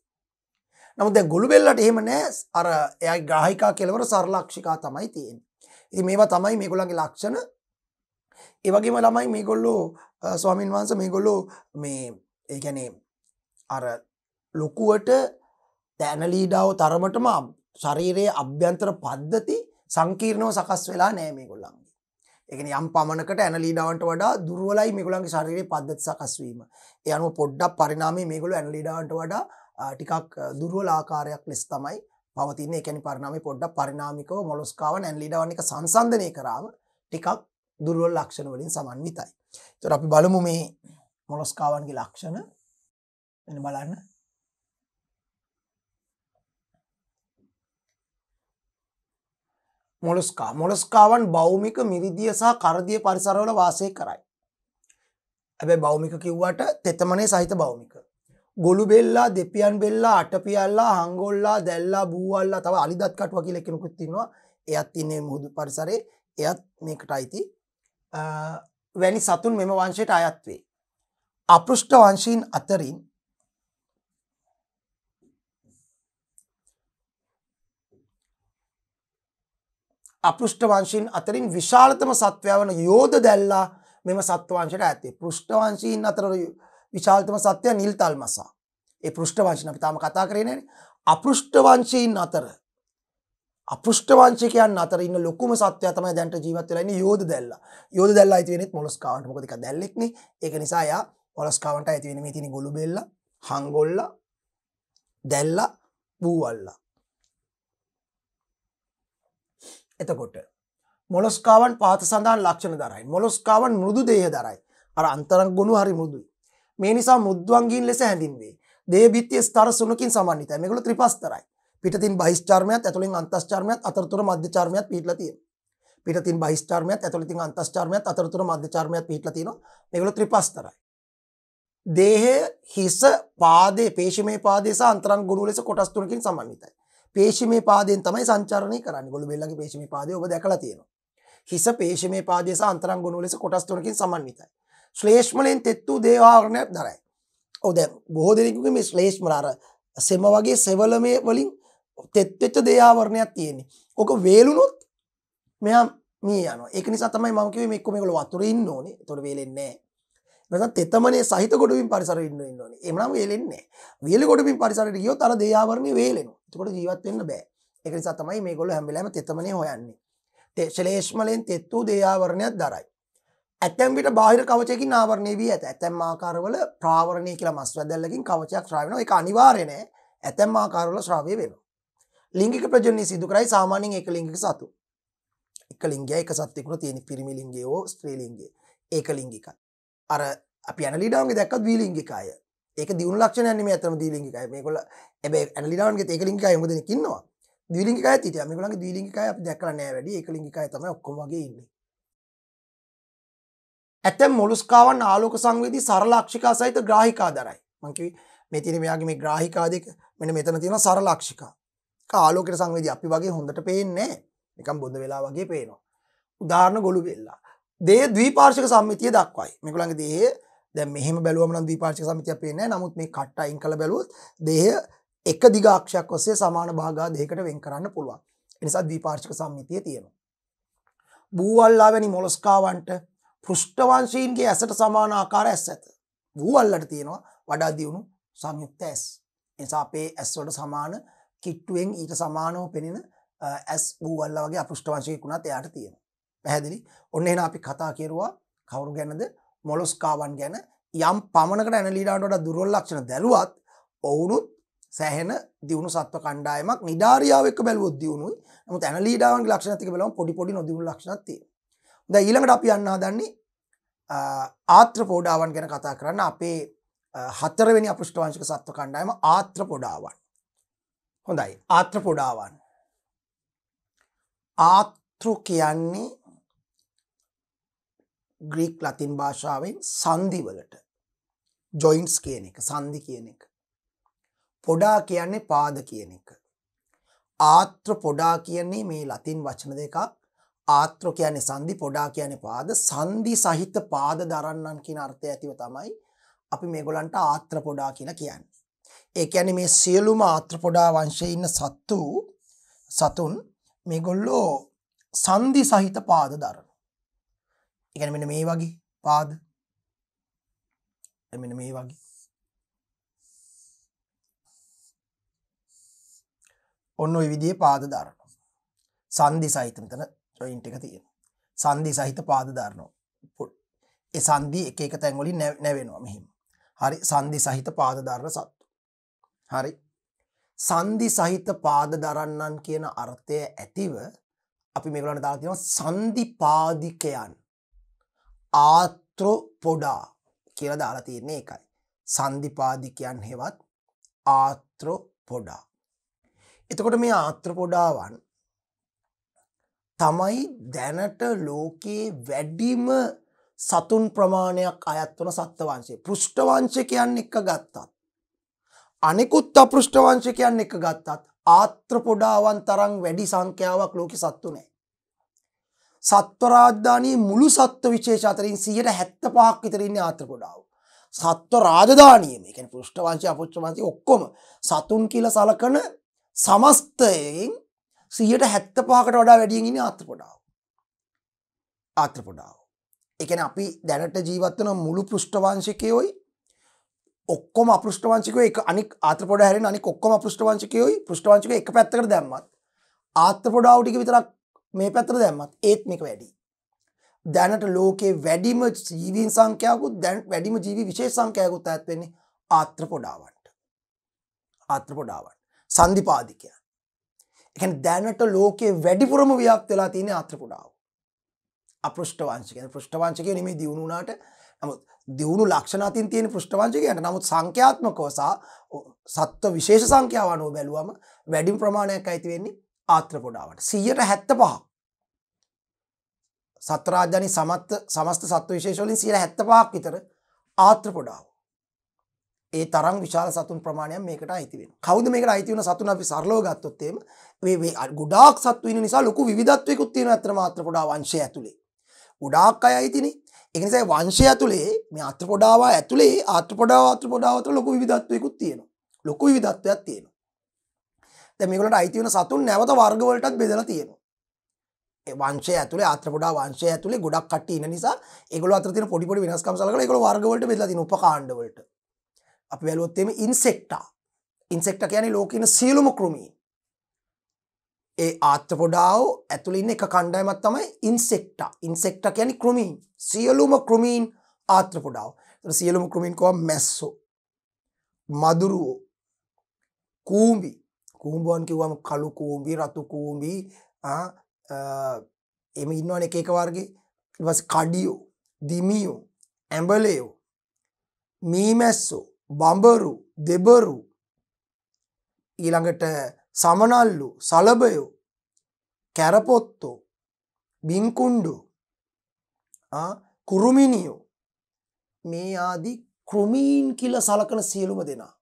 නමුත් දැන් ගොළුබෙල්ලට එහෙම නෑ. අර එයාගේ ග්‍රාහිකා කෙලවර සරලක්ෂිකා තමයි තියෙන්නේ. ඉතින් මේවා තමයි මේගොල්ලන්ගේ ලක්ෂණ ඒවගේම ළමයි මේගොල්ලෝ ස්වාමීන් වහන්ස මේගොල්ලෝ මේ ඒගැනේ අර ලොකුවට තෑනලීඩාව තරමටම ශරීරයේ අභ්‍යන්තර පද්ධති සංකීර්ණව සකස් වෙලා නෑ මේ ගොල්ලන්ගේ එකන යම් පමණකට ඇනලීඩාවන්ට වඩා දුරුවලයි මේගොලන්ගේ ශරීරයේ පද්ධති සකස්වීම යනු පොඩ්ඩක් පරිනාමේ මේගොලු ඇනලීඩාවන්ට වඩා ටිකක් දුරුවලාකාරයක් ලෙස් තමයි පවතින්නේ එකැනි පරිනාම පොඩ්ඩ පරිනාමිකව මොලොස්කාව ඇන්ලිඩාවනික සංසන්ධනය කරාව ටිකක් දුර්වල ලක්ෂණ වලින් සමන්විතයි. ඒතර අපි බලමු මේ මොලස්කාවන්ගේ ලක්ෂණ මෙන්න බලන්න. මොලස්කා මොලස්කාවන් භෞමික මිරිදිය සහ කරදිය පරිසරවල වාසය කරයි. හැබැයි භෞමික කිව්වට තෙතමනේ සහිත භෞමික. ගොළු බෙල්ලා දෙපියන් බෙල්ලා අටපියල්ලා හංගොල්ලා දැල්ලා බූවල්ලා තව අලිදත් කටුව කියලා කෙනෙකුත් ඉන්නවා. එයත් ඉන්නේ මුහුදු පරිසරේ එයත් මේකට අයිති වැනි සතුන් මෙම වංශයට අයත්වේ. අපෘෂ්ට වංශීන් අතරින් අපෘෂ්ට වංශීන් අතරින් විශාලතම සත්වයවන යෝධ දැල්ලා මෙම සත්වවංශයට ඇත්තේ පෘෂ්ටවංශීන් අතර විශාලතම සත්‍යය නිල්තල් මසා ඒ පෘෂ්ටවංශන අපි තාම කතා කරනන අපෘෂ්ටවංශීන් අතර අපෘෂ්ට වංශිකයන් අතර ඉන්න ලොකුම සත්‍යය තමයි දැන්ට ජීවත් වෙලා ඉන්නේ යෝධ දැල්ලා. යෝධ දැල්ලා ඇති වෙන්නේ මොලස්කාවන්ට. මොකද එක දැල්ලෙක්නේ. ඒක නිසා එයා මොලස්කාවන්ට ඇති වෙන්නේ මේ තියෙන ගොළු බෙල්ල, හංගොල්ල, දැල්ලා, බූවල්ලා. එතකොට මොලස්කාවන් පාත සඳහන් ලක්ෂණ දරයි. මොලස්කාවන් මෘදු දේහ දරයි. අර අන්තරංග ගුණ හරි මෘදුයි. මේ නිසා මුද්වංගීන් ලෙස හැඳින්වේ. දේහ බිත්තිය ස්තර සුණකින් සමන්විතයි. මේගොල්ලෝ ත්‍රිපස්තරයි. පිටතින් බහිස්චර්මයත් ඇතුලින් අන්තස්චර්මයත් අතරතුර මධ්‍යචර්මයත් පිහිටලා තියෙනවා. පිටතින් බහිස්චර්මයත් ඇතුලින් අන්තස්චර්මයත් අතරතුර මධ්‍යචර්මයත් පිහිටලා තියෙනවා. මේගොල්ලෝ ත්‍රිපස්තරයි. දේහය හිස පාදේ පේශිමේ පාදේ සහ අන්තරංග ගොඩු ලෙස කොටස් තුනකින් සමන්විතයි. පේශිමේ පාදයෙන් තමයි සංචරණය කරන්නේ. ගොළුබෙල්ලන්ගේ පේශිමේ පාදේ ඔබ දැකලා තියෙනවා. හිස පේශිමේ පාදේ සහ අන්තරංග ගොඩු ලෙස කොටස් තුනකින් සමන්විතයි. ශ්ලේෂ්මලෙන් තෙත් වූ දේහාවරණයක් දරයි. ඔව් දැන් බොහෝ දෙනෙකුගේ මේ ශ්ලේෂ්මල අර සෙම වගේ සෙවලමේ වලින් තෙත්වෙච්ච දේආවරණයක් තියෙන්නේ ඕක වේලුනොත් මෙයා මේ යන එක නිසා තමයි මම කිව්වේ මේක මේගොල්ලෝ වතුරේ ඉන්න ඕනේ. ඒතකොට වේලෙන්නේ නැහැ. නැත්නම් තෙතමනේ සහිත ගොඩවින් පරිසරයේ ඉන්න ඉන්න ඕනේ. එමනම් වේලෙන්නේ නැහැ. වේල ගොඩවින් පරිසරයට ගියොත් අර දේ ආවරණේ වේලෙනවා. ඒතකොට ජීවත් වෙන්න බෑ. ඒක නිසා තමයි මේගොල්ලෝ හැම වෙලාවෙම තෙතමනේ හොයන්නේ. තේ ශලේෂ්මලෙන් තෙත්තු දේ ආවරණයක් දරයි. ඇතැම් විට බාහිර කවචයකින් ආවරණය වී ඇත. ඇතැම් ආකාරවල ප්‍රාවරණය කියලා මස් වැදල්ලකින් කවචයක් ශ්‍රාව වෙනවා. ඒක අනිවාර්ය නෑ. ඇතැම් ආකාරවල ශ්‍රාවය වෙනවා. ලිංගික ප්‍රජනනය සිදු කරයි සාමාන්‍යයෙන් ඒක ලිංගික සතු. එක ලිංගය එක සත්වෙකුණ තියෙන පිරිමි ලිංගයේ හෝ ස්ත්‍රී ලිංගයේ ඒක ලිංගිකයි. අර අපි ඇනලිඩාවන්ගේ දැක්කත් ද්විලිංගිකය. ඒක දියුණු ලක්ෂණයක් නෙමෙයි අතම ද්විලිංගිකය. මේගොල්ලෝ හැබැයි ඇනලිඩාවන්ගේ ඒක ලිංගිකය මොකද ඉන්නවා. ද්විලිංගිකය තියෙනවා. මේගොල්ලන්ගේ ද්විලිංගිකය අපි දැක්කලා නෑ වැඩි. ඒක ලිංගිකය තමයි ඔක්කොම වගේ ඉන්නේ. ඇතැම් මොලුස්කාවන් ආලෝක සංවේදී සරලක්ෂිකා සහිත ග්‍රාහිකා දරයි. මං කිව්වේ මේ තියෙන මෙයාගේ මේ ග්‍රාහිකා දෙක මෙන්න මෙතන තියෙන සරලක්ෂිකා. ආලෝකට සංවේද අපි වගේ හොඳට පේන්නේ එකම් බොඳ වෙලා වගේ පේනවා. උදාරණ ගොළු වෙල්ලා. දේ දවීපාර්ශක සම්මිතිය දක්වයි මෙකුළඟ දේ දැ මෙහම බැලුවම දීපාර්ශක සමිතිය පේනෑ නමුත් මේ කට්ට අයින් කළ බැලුවත් දේහ එක දිගක්ෂයක් ඔස්සේ සමාන භාගා දෙකට වෙන් කරන්න පුළුවන් එනිසා දීපාර්ශක සම්මිතිය තියෙනවා. බූවල්ලා වැනි මොලොස්කාවන්ට පෘෂ්ටවංශීන්ගේ ඇසට සමාන ආකාර ඇස් ඇත. වූවල්ලට තියෙනවා වඩා දියුණු සංයුක්ත ඇස්. එසා අපේ ඇස්වලට සමාන කිට්ටුවෙන් ඊට සමානෝ පෙනෙන ඇස් වූවල්ලා වගේ අපෘෂ්ටවංශයකුණත් එයාට තියෙන. පැහැදිලි ඔන්න එන අපි කතා කෙරවා කවරු ගැනද මොලොස්කාවන් ගැන යම් පමණකට ඇනලීඩාන්ට දුරල් ලක්ෂණ දැලුවත් ඔවුනුත් සෑහෙන දියුණු සත්ව කණ්ඩායමක් නිඩාරියාවක් බැලුවොත් දියුණුයි නමුත් ඇනලීඩාවන් ලක්ෂණ තික බලම පොඩි පොඩි නොදියුණු ලක්ෂණක් තියෙනවා. දැන් ඊළඟට අපි යන්න හදන්නේ ආත්‍රපෝඩාවන් ගැන කතා කරන්න අපේ හතරවෙනි අපෘෂ්ඨවංශික සත්ව කණ්ඩායම ආත්‍රපොඩාවන්. හොඳයි ආත්‍ර පොඩාවන් ආතෘ කියන්නේ ග්‍රීක් ලතින් භාෂාවෙන් සන්ධිවලට ජොයින්ස් කියන එක සන්ධි කියන එක පොඩා කියන්නේ පාද කියන එක ආත්‍ර පොඩා කියන්නේ මේ ලතින් වචන දෙකක් ආත්‍ර කියන්නේ සන්ධි පොඩා කියන්නේ පාද සන්ධි සහිත පාද දරන්නන් කියන අර්ථය ඇතිව තමයි අපි මේගොලන්ට ආත්‍ර පොඩා කියලා කියන්න ඒ කියන්නේ මේ සියලුම ආත්‍රපොඩා වංශයේ ඉන්න සත්තු සතුන් මේගොල්ලෝ සංදි සහිත පාද දරන. ඒ කියන්නේ මෙන්න මේ වගේ පාද. මෙන්න මේ වගේ. ඔන්න ওই විදිහේ පාද දරනවා. සංදි සහිත මෙතන ජොයින්ට් එක තියෙනවා. සංදි සහිත පාද දරනවා. ඒ සංදි එක එක තැන් වලින් නැවෙනවා මෙහිම. හරි සංදි සහිත පාද දරන සත්තු. හරි සන්දි සහිත පාද දරන්නන් කියන අර්ථය ඇතිව අපි මේගලට දාතිවා සන්දිපාදිකයන් ආත්‍රොපොඩා කියල දාලා තියන්නේ එකයි. සන්දිපාදිකයන් හෙවත් ආත්‍රොපොඩා. එතකොට මේ ආත්‍රපොඩාවන් තමයි දැනට ලෝකයේ වැඩිම සතුන් ප්‍රමාණයක් අයත් වන සත්වවංශය පෘෂ්ඨවංශකයන් එක ගත්තත්. අනෙකුත් අපෘෂ්ඨ වංශිකයන් එක ගත්තත් ආත්‍රපොඩාවන් තරම් වැඩි සංඛ්‍යාවක් ලෝකෙ සත්තු නෑ. සත්ව රාජධානී මුළු සත්ව විශේෂ අතරින් 175ක් විතර ඉන්නේ ආත්‍රපොඩාව. සත්ව රාජධානිය මේ කියන්නේ පෘෂ්ඨ වංශය අපෘෂ්ඨ වංශය ඔක්කොම සතුන් කියලා සලකන සමස්තයෙන් 175කට වඩා වැඩියෙන් ඉන්නේ ආත්‍රපොඩාව. ආත්‍රපොඩාව. ඒ කියන්නේ අපි දැනට ජීවත් වෙන මුළු පෘෂ්ඨ වංශිකයෝයි ඔක්කොම අපෘෂ්ඨවංචිකයෝ එක අනික් ආත්‍රපොඩ හැරෙන අනික් ඔක්කොම අපෘෂ්ඨවංචිකයෝයි පෘෂ්ඨවංචිකයෝ එක පැත්තකට දැම්මත් ආත්‍රපොඩාව ටික විතරක් මේ පැත්තට දැම්මත් ඒත් මේක වැඩි. දැනට ලෝකේ වැඩිම ජීවීන් සංඛ්‍යාවකුත් දැන් වැඩිම ජීවි විශේෂ සංඛ්‍යාවකුත් ඈත් වෙන්නේ ආත්‍රපොඩාවන්ට. ආත්‍රපොඩාවන්. සන්ධිපාදිකයන්. ඒ කියන්නේ දැනට ලෝකේ වැඩිපුරම ව්‍යාප්ත වෙලා තියෙන්නේ ආත්‍රපොඩාව. අපෘෂ්ඨවංශිකයන් පෘෂ්ඨවංශිකයෝ නෙමෙයි දියුණු වුණාට නමුත් දියුණු ලක්ෂණ අතින් තියෙන පෘෂ්ඨවංශිකයන්ට නමුත් සංඛ්‍යාත්මකව සහ සත්ව විශේෂ සංඛ්‍යාව අනුව බැලුවම වැඩිම ප්‍රමාණයක් අයිති වෙන්නේ ආත්‍රපොඩාවට 175ක් සත්‍රාජධානි සමත් සමස්ත සත්ව විශේෂ වලින් 175ක් විතර ආත්‍රපොඩාව ඒ තරම් විශාල සතුන් ප්‍රමාණයක් මේකට අයිති වෙනවා. කවුද මේකට අයිති වෙන සතුන් අපි සරලව ගත්තොත් එහෙම මේ ගොඩාක් සත්තු ඉන්න නිසා ලොකු විවිධත්වයකුත් තියෙන අතර මාත්‍ර පොඩා වංශය ඇතුලේ. ගොඩාක් අය අයිතිනේ. එකනිසයි වංශය ඇතුළේ මේ අත්‍රපොඩාව ඇතුළේ ආත්‍රපොඩාව අත්‍රපොඩාවත ලොකු විධත්වයකුත් තියෙන ලොකු විධත්වයක් තියෙන තැමිකට අයිතිවන සතුන් නැවත වර්ගවලටත් බෙදලා තියෙනවා වංශය ඇතුළ අත්‍රපොඩා වංශය ඇතුළේ ගොඩක් කට ඉන නිසා එකගල අතතින පොඩිපොඩි වෙනස්කම් සලක එකක වර්ගවලට බෙදලති උපකාණ්ඩවලට අපි වැලොත්තෙම ඉන්සෙක්ටා ඉන්සෙක්ට කියන ලෝකන සියලුම කෘමීන් ඒ ආත්‍රපොඩාව ඇතුළින් එක කණ්ඩයමත් තමයි ඉන්සෙක්ට ඉන්සෙක්ට කියැනි කෘමීන් සියලුම කෘමීන් ආත්‍රපොඩාව සියලුම කෘමින්කව මැස්සෝ මදුරුවෝ කූම්බි කූම්බුවන් කිවම කළු කූම්බි රතු කූම්බි එම ඉන්නවන එක එකවර්ගේ වස් කඩියෝ දිමියෝ ඇඹලයෝ මීමැස්සෝ බඹරු දෙබරු ඊළඟට සමනල්ලු සලබයෝ කැරපොත්තෝ බිංකුන්්ඩු කුරුමිනියෝ මේ ආදී කෘමීන් කියල සලකන සියලුම දෙනා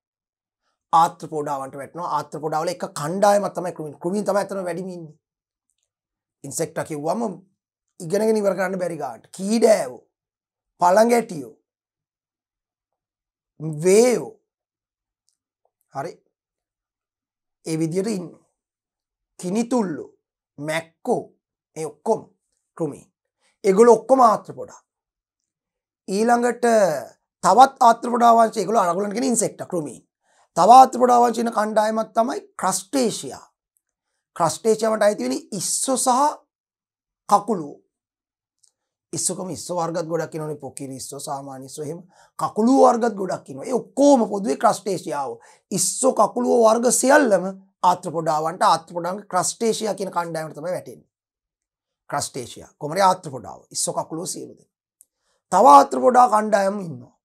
ආත්‍ර පොඩාවට වැටන ආත්‍ර පොඩාවල එක කණ්ඩායම තමයි කෘමින් කෘමින් තම ඇතන වැඩිමින්නේ ඉන්සෙක්ට කිව්වම ඉගෙනගෙන ඉවර කරන්න බැරිගාට කීඩෑවෝ පළඟැටියෝ වේයෝ හරි ඒ විදියට ඉන්න කිනිතුල්ලු මැක්කෝ මේ ඔක්කොම කෘමී එගොල ඔක්කොම ආත්‍රපොඩා ඊළඟට තවත් ආත්‍රපඩාවංශ එකගල අනගලන්ගෙන ඉන්සෙක්ට කෘමී තවාත්‍රපඩාවංශන කණ්ඩායමත් තමයි ක්‍රස්ටේෂයා ක්‍රස්ටේෂයට අයිතිවෙන ඉස්සෝ සහ කකුලුවෝ ඉස්සකම ඉස්ස වර්ගත් ගොඩක් නේ පොකිර ඉස්ස සාමානිස්ස එහෙම කකුළු වර්ගත් ගොඩක් නවා ඒ ඔක්කෝම පොදුවේ ක්‍රස්ටේෂයාව ඉස්ස කකුළුව වර්ග සියල්ලම ආත්‍රපොඩාවන්ට ආත්‍රපොඩාවගේ ක්‍රස්ටේෂයා කියන කණ්ඩායමට තමයි වැටෙන්නේ ක්‍රස්ටේෂයා කොමරේ ආත්‍රපොඩාව ඉස්ස කකුළුව සියලු දෙනා තව ආත්‍රපොඩා කණ්ඩායම ඉන්නවා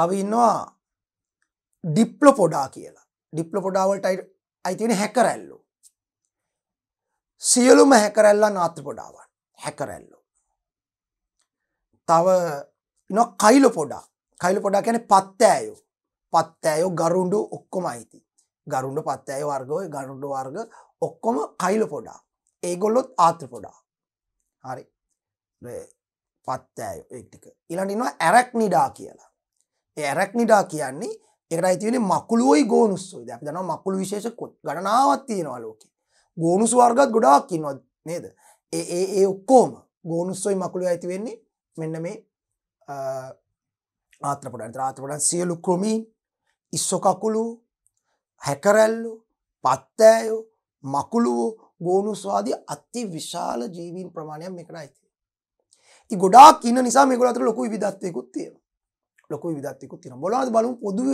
තව ඉන්නවා ඩිප්ලොපොඩා කියලා ඩිප්ලොපොඩාවලට අයිති වෙන හැකරැල්ලෝ සියලුම හැකරැල්ලා නාත්‍රපොඩාවන් හැකරැල්ලෝ තව නො කයිල පොඩා කයිල පොඩා කැන පත්තෑයෝ පත්තෑයෝ ගරුන්ඩු ඔක්කොම අයිති ගරුන්ඩ පත්තෑය වර්ගය ගරුන්ඩ වර්ග ඔක්කොම කයිල පොඩා ඒගොල්ලොත් ආත්‍ර පොඩා හරි පත්තෑයෝ එක්ටික ඉලනිවා ඇරැක් නිඩා කියලා ඇරැක් නිඩා කියන්නේ එකයිතිවෙන මකුළුවයි ගෝනුස්සුයි දැ දන මකුළු විශේෂ කොත් ගණනාවත් තියෙනවා ලෝක ගෝනුසු වර්ගත් ගොඩාක් කින්වත් නේද ඒ ඒ ඔක්කෝම ගෝනුස්සොයි මකුළු ඇති වෙන්නේ මෙන්න මේ ආත්‍රපට ආත්‍රපට සියලු ක්‍රමීන් ඉස්සොකකුළු හැකරැල්ලු පත්තෑයෝ මකුළුවෝ ගෝනු ස්වාදී අත්ති විශාල ජීවීන් ප්‍රමාණයක් මෙකට අයිති. ති ගොඩා කියන්න නිසා මෙගොලතර ලොකු විදත්වයකුත් තිය ලොකු විදත්වකුත් තින බොලාද බලු පොදුව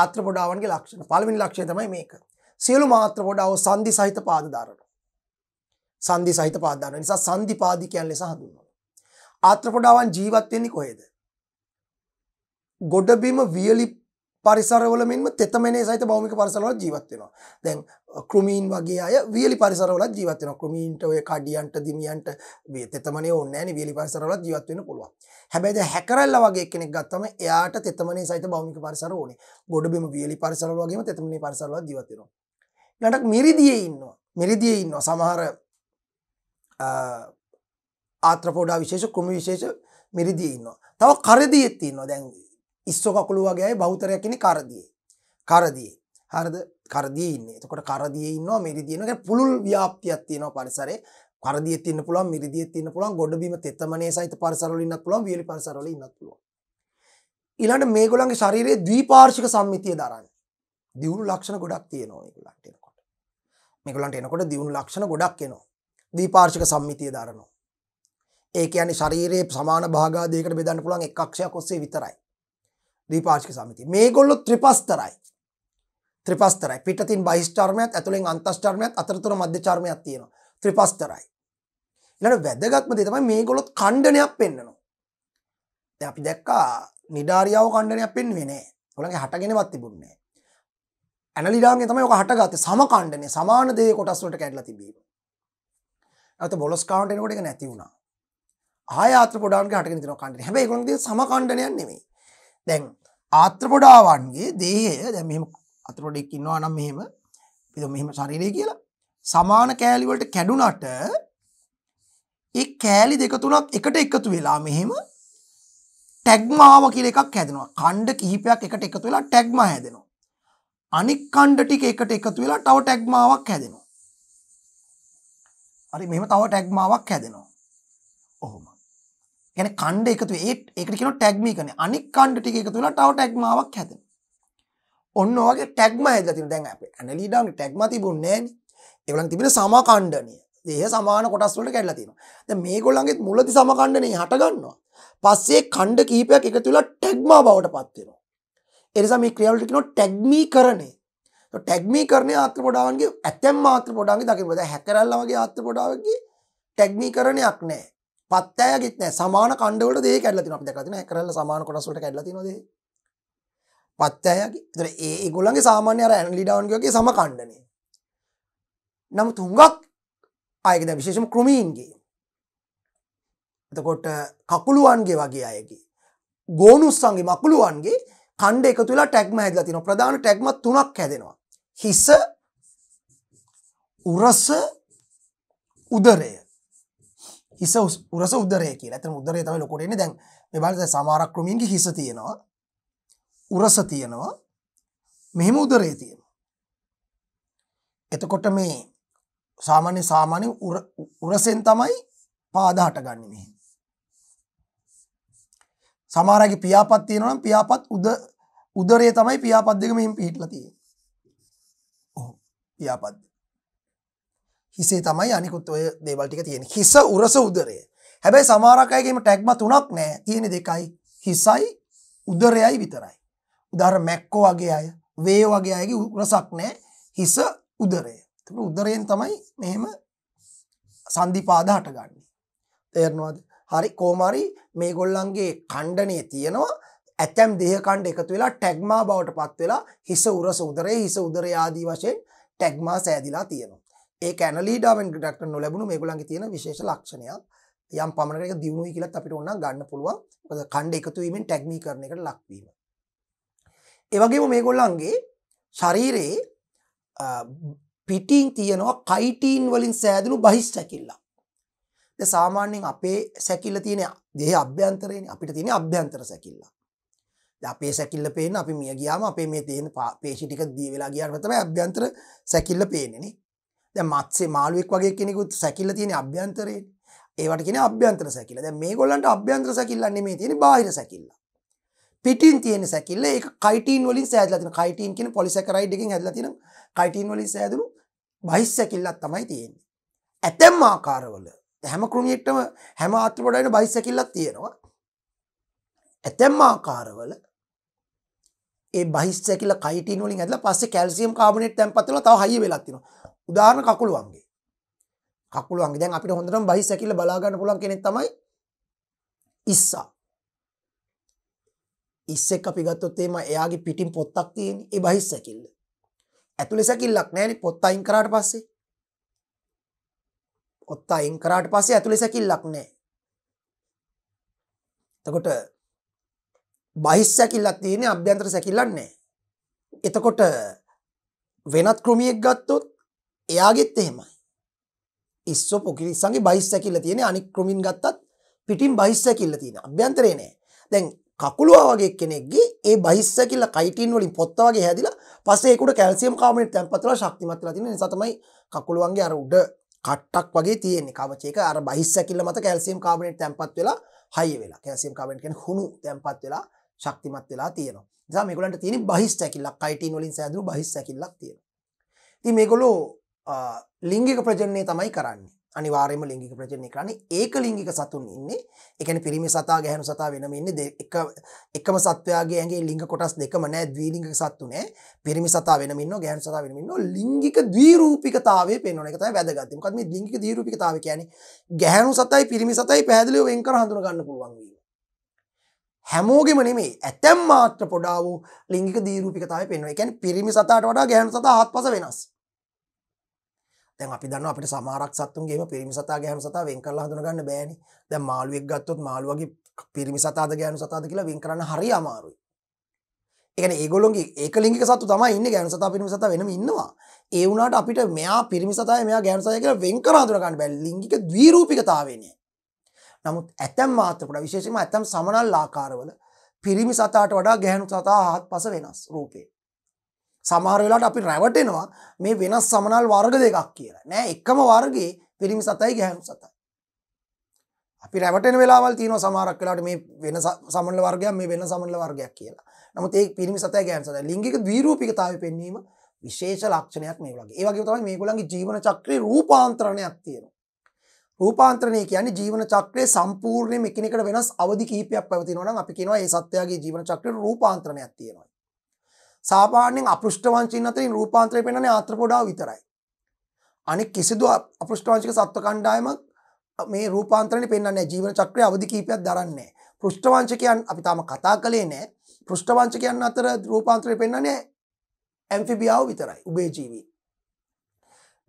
ආත්‍රපොඩාවන්ගේ ලක්ෂණ පළවෙනි ලක්ෂය තමයි මේක සියලු මාත්‍රපොඩාව සන්ධි සහිත පාදධාරන සන්ධි සහිත පාදාන නිසා සන්ධි පාදිකයන් ලෙස හඳුන්වා ආත්‍රපොඩාවන් ජීවත් වෙන්නේ කොහෙද? ගොඩබිම වියලි පරිසරවල මෙන්ම තෙතමනේ සහිත භෞමික පරිසරවල ජීවත් වෙනවා. දැන් ක්‍රමීන් වගේ අය වියලි පරිසරවල ජීවත් වෙනවා. ක්‍රමීන්ට ඔය කඩියන්ට දිමියන්ට මේ තෙතමනේ ඕනේ නැහැනේ වියලි පරිසරවල ජීවත් වෙන්න පුළුවන්. හැබැයි දැන් හැකරල්ලා වගේ කෙනෙක් ගත්තම එයාට තෙතමනේ සහිත භෞමික පරිසර ඕනේ. ගොඩබිම වියලි පරිසරවල වගේම තෙතමනේ පරිසරවල ජීවත් වෙනවා. ඊළඟට මිරිදියේ ඉන්නවා. මිරිදියේ ඉන්නවා. සමහර ආත්‍රපෝඩා විශේෂ කුම විශේෂ මිරිදී ඉන්නවා. තව කරදියෙත් තියෙනවා. දැන් ඉස්සෝ කකුළු වගේ අය බහුතරයක් ඉන්නේ කරදියේ. කරදියේ. හරිද? කරදියේ ඉන්නේ. එතකොට කරදියේ ඉන්නවා මිරිදී ඉන්නවා. කියන්නේ පුළුල් ව්‍යාප්තියක් තියෙනවා පරිසරේ. කරදියෙත් ඉන්න පුළුවන්, මිරිදියෙත් ඉන්න පුළුවන්, ගොඩබිම තෙතමනේ සහිත පරිසරවල ඉන්නත් පුළුවන්, වියලි පරිසරවල ඉන්නත් පුළුවන්. ඊළඟට මේගොල්ලන්ගේ ශරීරයේ ද්විපාර්ශික සම්මිතිය දරන්නේ. දියුණු ලක්ෂණ ගොඩක් තියෙනවා මේගොල්ලන්ට එනකොට. මේගොල්ලන්ට එනකොට දියුණු ලක්ෂණ ගොඩක් එනවා. ද්විපාර්ශික සම්මිතිය දරනවා. ඒ කියන්නේ ශරීරයේ සමාන භාගාදයකට බෙදන්න පුළුවන් එක් අක්ෂයක් ඔස්සේ විතරයි. ද්විපාර්ශ්වික සමිතිය. මේගොල්ලෝ ත්‍රිපස්තරයි. ත්‍රිපස්තරයි. පිටතින් බහිස්චර්මයක්, ඇතුලෙන් අන්තස්චර්මයක්, අතරතුර මධ්‍යචර්මයක් තියෙනවා. ත්‍රිපස්තරයි. ඊළඟ වැදගත්ම දේ තමයි මේගොල්ලොත් ඛණ්ඩනයක් පෙන්නනවා. දැන් අපි දැක්කා නිඩාරියාව ඛණ්ඩනයක් පෙන්වුවේ නෑ. ඔලගේ හටගෙනවත් තිබුණේ නෑ. ඇනලිඩාන්ගේ තමයි ඔක හටගත්තේ සම ඛණ්ඩනය. සමාන දේ කොටස් වලට කැඩලා තිබීම. නැවත බොලොස් කාවන්ට එනකොට ඒක නැති වුණා. ආයාත්‍ර පොඩාන්ගේ හටගෙන තින කණ්ඩන හැබයි ඒගොන්ගේ සමකණ්ඩනයක් නෙමේ දැන් ආත්‍රපොඩාවන්ගේ දේහය දැ මෙම අතරපොඩෙක් ඉන්නවා නම් මෙහෙම පිද මෙහෙම ශරීරය කියලා සමාන කෑලිවලට කැඩුනට ඒ කෑලි දෙක තුනක් එකට එකතු වෙලා මෙහෙම ටැක්මාව කියල එකක් හැදෙනවා කණ්ඩ කිහිපයක් එකට එකතු වෙලා ටැක්ම හැදෙනවා අනික් කණ්ඩ ටික එකට එකතු වෙලා තව ටැක්මාවක් හැදෙනවා අරි මෙම තව ටැක්මාවක් හැදෙනවා කියන්නේ ඛණ්ඩ එකතු ඒ ඒකට කියනවා ටැග් මී කියන්නේ. අනික් ඛණ්ඩ ටික එකතු වෙලා තව ටැග් මාවක් හැදෙනවා. ඔන්න ඔයගේ ටැග්ම හැදලා තියෙනවා. දැන් අපේ ඇනලීඩාගේ ටැග්ම තිබුණේ නැහැ නේ. ඒගොල්ලන් තිබෙන සමකණ්ඩණිය. දේහ සමාන කොටස් වලට කැඩලා තියෙනවා. දැන් මේගොල්ලන්ගෙත් මුලදී සමකණ්ඩණිය හට ගන්නවා. පස්සේ ඛණ්ඩ කීපයක් එකතු වෙලා ටැග්මා බවටපත් වෙනවා. ඒ නිසා මේ ක්‍රියාවලියට කියනවා ටැග්මීකරණය. ටැග්මීකරණය ආත්‍ර පොඩාවන්ගේ ඇතැම් ආත්‍ර පොඩාවන්ගේ දකින්න බෑ. හැකරල්ලා වගේ ආත්‍ර පොඩාවන්ගේ ටැග්මීකරණයක් නැහැ. පත්තෑයෙත් නෑ සමාන කණ්ඩවලට දේ කැඩලා තිනවා අපි දැකලා තිනවා කරලා සමාන කොටස් වලට කැඩලා තිනවා දේ පත්තෑයගේ ඒතර ඒ ඒගොල්ලන්ගේ සාමාන්‍ය අර ඇනලි ඩවුන් වගේ සම කණ්ඩනේ නමුත් හුඟක් අයගේ දැන් විශේෂම ක්‍රමීන්ගේ එතකොට කකුළුවන්ගේ වගේ අයගේ ගෝනුස්සන්ගේ මකුළුවන්ගේ කණ්ඩ එක තුලා ටැක්ම හැදලා තිනවා ප්‍රධාන ටැක්මත් තුනක් හැදෙනවා හිස උරස උදරය හිස උරස උදරය කියලා ඇතන උදරය තම ලොකොටන දැන් බල සමාරක් ක්‍රමීන්ගේ හිස තියෙනවා උරස තියෙනවා මෙහෙම උදරය තියෙන එතකොට මේ සාමාන්‍ය සාමාන්‍ය උරසෙන් තමයි පාදාට ගන්න මෙ සමාරගේ පියාපත් තියෙනනම් පියාපත් උද උදරය තමයි පියාපත් දෙක මෙහිම පිහිටලතිය පියාපත් හිසේ තමයි අනිකුත් ඔය දේවල් ටික තියෙන. හිස උරස උදරය. හැබැයි සමහරක් අයගේම ටැග්ම තුනක් නැහැ. තියෙන දෙකයි. හිසයි උදරයයි විතරයි. උදාහරණ මැක්කෝ වගේ අය, වේ වගේ අයගේ උරසක් නැහැ. හිස උදරය. ඒතකොට උදරයෙන් තමයි මෙහෙම සන්ධිපාද හටගන්නේ. තේරෙනවද? හරි කොමාරි මේගොල්ලන්ගේ ඛණ්ඩණයේ තියෙනවා ඇතැම් දේහ ඛණ්ඩ එකතු වෙලා ටැග්මා බවට පත් වෙලා හිස උරස උදරය හිස උදරය ආදී වශයෙන් ටැග්මා සෑදිලා තියෙනවා. ඒ කැනලීඩාවෙන් ඩක්ට නොලැබුණු මේගොල්ලන්ගේ තියෙන විශේෂ ලක්ෂණයක්. යම් පමණකට ඒක දියුණුයි කියලා අපිට ඕනනම් ගන්න පුළුවන්. මොකද ඛණ්ඩ එකතු වීමෙන් ටැග්මී කරන එකට ලක්වීම. ඒ වගේම මේගොල්ලන්ගේ ශරීරයේ පිටින් තියෙනවා කයිටීන් වලින් සෑදුණු බහිස් සැකිල්ල. දැන් සාමාන්‍යයෙන් අපේ සැකිල්ල තියෙන දේහ අභ්‍යන්තරයනේ අපිට තියෙන අභ්‍යන්තර සැකිල්ල. දැන් අපේ සැකිල්ල පේන්න අපි මිය ගියාම අපේ මේ තියෙන පේශි ටික දිය වෙලා ගියාම තමයි අභ්‍යන්තර සැකිල්ල පේන්නේ නේ. ද මත්සේ මාළුවෙක් වගේ කෙනෙකුත් සැකිල්ල තියෙන අභ්‍යන්තරයෙන් ඒවට කෙන අභ්‍යන්තර සැකිල ද මේ ගොල්ලන්ට අභ්‍යන්ත්‍ර සැකිල්ලන්නේ මේ තියෙන බාහිර සැකිල්ල පිටින් තියෙන සැකිල්ල ඒ කයිටන් වලින් සෑදලතින කයිටන් කියෙන පොලිසකරයිඩකින් හැලතින කයිටන් වලින් සෑදුරු බහිස් සැකිල්ලත් තමයි තියෙන්නේ ඇතැම් ආකාරවල හැම කෘමියෙක්ටම හැම ආත්‍රපොඩට බහිස්සැකිල්ලක් තියෙනවා ඇතැම් ආකාරවල ඒ බහිස්සැකිල කයිටන් වලින් ඇල පස්ස කැල්සියම් කාබනෙට තැන්පතල තව හිය වෙලක්තින උදාහරණ කකුළුවන්ගේ කකුළුවන්ගේ දැන් අපිට හොඳටම බයිස් ඇකිල්ල බලා ගන්න පුළුවන් කෙනෙක් තමයි ඉස්සා ඉස්සෙක් අපි ගත්තොත් එම එයාගේ පිටින් පොත්තක් තියෙන ඒ බහිස් සැකිල්ල. ඇතුළේ සැකිල්ලක් නැහැනේ පොත්ත අයින් කරාට පස්සේ. පොත්ත අයින් කරාට පස්සේ ඇතුළේ සැකිල්ලක් නැහැ. එතකොට බහිස් සැකිල්ලක් තියෙන්නේ අභ්‍යන්තර සැකිල්ලක් නැහැ. එතකොට වෙනත් ක්‍රමියෙක් ගත්තොත් එයාගෙත් එහෙමයි. ඉස්සොපු කිරිස්සන්ගේ බයිස් ඇකිල්ල තියෙන අනික් ක්‍රමින් ගත්තත් පිටින් බහිස් ඇකිල්ල තියෙන අභ්‍යන්තරේ නෑ. දැන් කකුලවා වගේ කෙනෙක්ගේ ඒ බහිස්ස කියල කයිටන් වලින් පොත්ත වගේ හැදිලා පසේකුට කැල්සියම් කාමෙන් තැන්පතල ශක්තිමත්ල තින නිසාතමයි කකුළුවන්ගේ අර උඩ කට්ටක් වගේ තියෙන්නේ කවචේක අර බහිස්සැකිල්ල මත කැල්සියම් කාමෙන් තැන්පත් වෙලා හය වෙලා කැල්සියම් කාමෙන් කෙන හුණු තැන්පත් වෙලා ශක්තිමත් වෙලා තියෙන නිසා මේකුලන්ට තියෙන බහිස්සැකිල්ලක් කයිටන් වලින් සෑදුරු බහිස්සැකිල්ලක් තියෙන ති මේකොලෝ ලිංගික ප්‍රජනය තමයි කරන්නේ අනිවාරයම ලිංගික ප්‍රජනය කරන්නේ ඒක ලිංගික සතුන් ඉන්නේ එකන පිරිමි සතා ගැහනු සතා වෙනම ඉන්න එකම සත්වයාගේ ඇගේ ලිංග කොටස් දෙකම නෑ දවීලිංග සත්තුනේ පිරිමි සතා වෙනමින් ගැන් සතා වෙනමින් ලිංගික දීරූපිකතාව පෙනන එකත වැදගත්තමකත්ම ලිංගික දීරූපිකතාව කියන ගැහනු සතයි පිරිමි සතයි පැදිලිව වෙන්කර හඳුර ගන්න පුළුවන්වීම හැමෝගෙම නෙමේ ඇතැම් මාත්‍ර පොඩා වූ ලිංගික දීරූපිකතාව පෙන්ව එකැන් පිරිමි සතාට වඩා ගැහනු සතා හත් පස වෙනස් දැන් අපි දන්නවා අපිට සමහරක් සත්තුන්ගේම පිරිමි සතා ගැහැණු සතා වෙන් කරලා හඳුනගන්න බෑනේ. දැන් මාළුවෙක් ගත්තොත් මාළුවගේ පිරිමි සතාද ගැහැණු සතාද කියලා වෙන් කරන්න හරි අමාරුයි. ඒ කියන්නේ ඒගොල්ලෝගේ ඒකලිංගික සත්තු තමයි ඉන්නේ ගැහැණු සතා පිරිමි සතා වෙනම ඉන්නවා. ඒ වුණාට අපිට මෙයා පිරිමි සතායි මෙයා ගැහැණු සතායි කියලා වෙන් කරලා හඳුනගන්න බෑ. ලිංගික ද්විරූපිකතාවයනේ. නමුත් ඇතැම් මාත්‍රකට විශේෂයෙන්ම ඇතැම් සමනල් ආකාරවල පිරිමි සතාට වඩා ගැහැණු සතා හත්පස වෙනස් රූපේ. සමහර වෙලාට අපි රැවටෙනවා මේ වෙනස් සමනල් වර්ග දෙකක් කියලා නෑ එකම වර්ගේ පිරිමි සතයි ගැහැනු සතයි. අපි රැවටෙන වෙලාවල් තියෙන සමහරක් වෙලාට මේ වෙන සමනල වර්ගයක් මේ වෙන සමනල වර්ගයක් කියලා. නමුත් ඒ පිරිමි සතයි ගැහැනු සතයි ලිංගික ද්විරූපිකතාවය පෙන්වීම විශේෂ ලක්ෂණයක් මේ වගේ. ඒ වගේම තමයි මේගොල්ලන්ගේ ජීවන චක්‍රේ රූපාන්තරණයක් තියෙනවා. රූපාන්ත්‍රණය කියන්නේ ජීවන චක්‍රය සම්පූර්ණයෙන් එකිනෙකට වෙනස් අවදි කීපයක් පැවතිනවා නම් අපි කියනවා ඒ සත්‍යයේ ජීවන චක්‍රේ රූපාන්ත්‍රණයක් තියෙනවා. සාමාන්‍යයෙන් අපෘෂ්ඨ වංශීන් අතරින් රූපාන්තරය පෙන්වන්නේ ආත්‍රපොඩාව විතරයි. අනෙක් කිසිදු අපෘෂ්ඨ වංශික සත්ව කණ්ඩායමක් මේ රූපාන්තරණය පෙන්වන්නේ නැහැ. ජීවන චක්‍රයේ අවදි කීපයක් දරන්නේ නැහැ. පෘෂ්ඨ වංශිකයන් අපි තාම කතා කළේ නැහැ. පෘෂ්ඨ වංශිකයන් අතර රූපාන්තරය පෙන්වන්නේ ඇම්ෆිබියාව විතරයි. උභය ජීවී.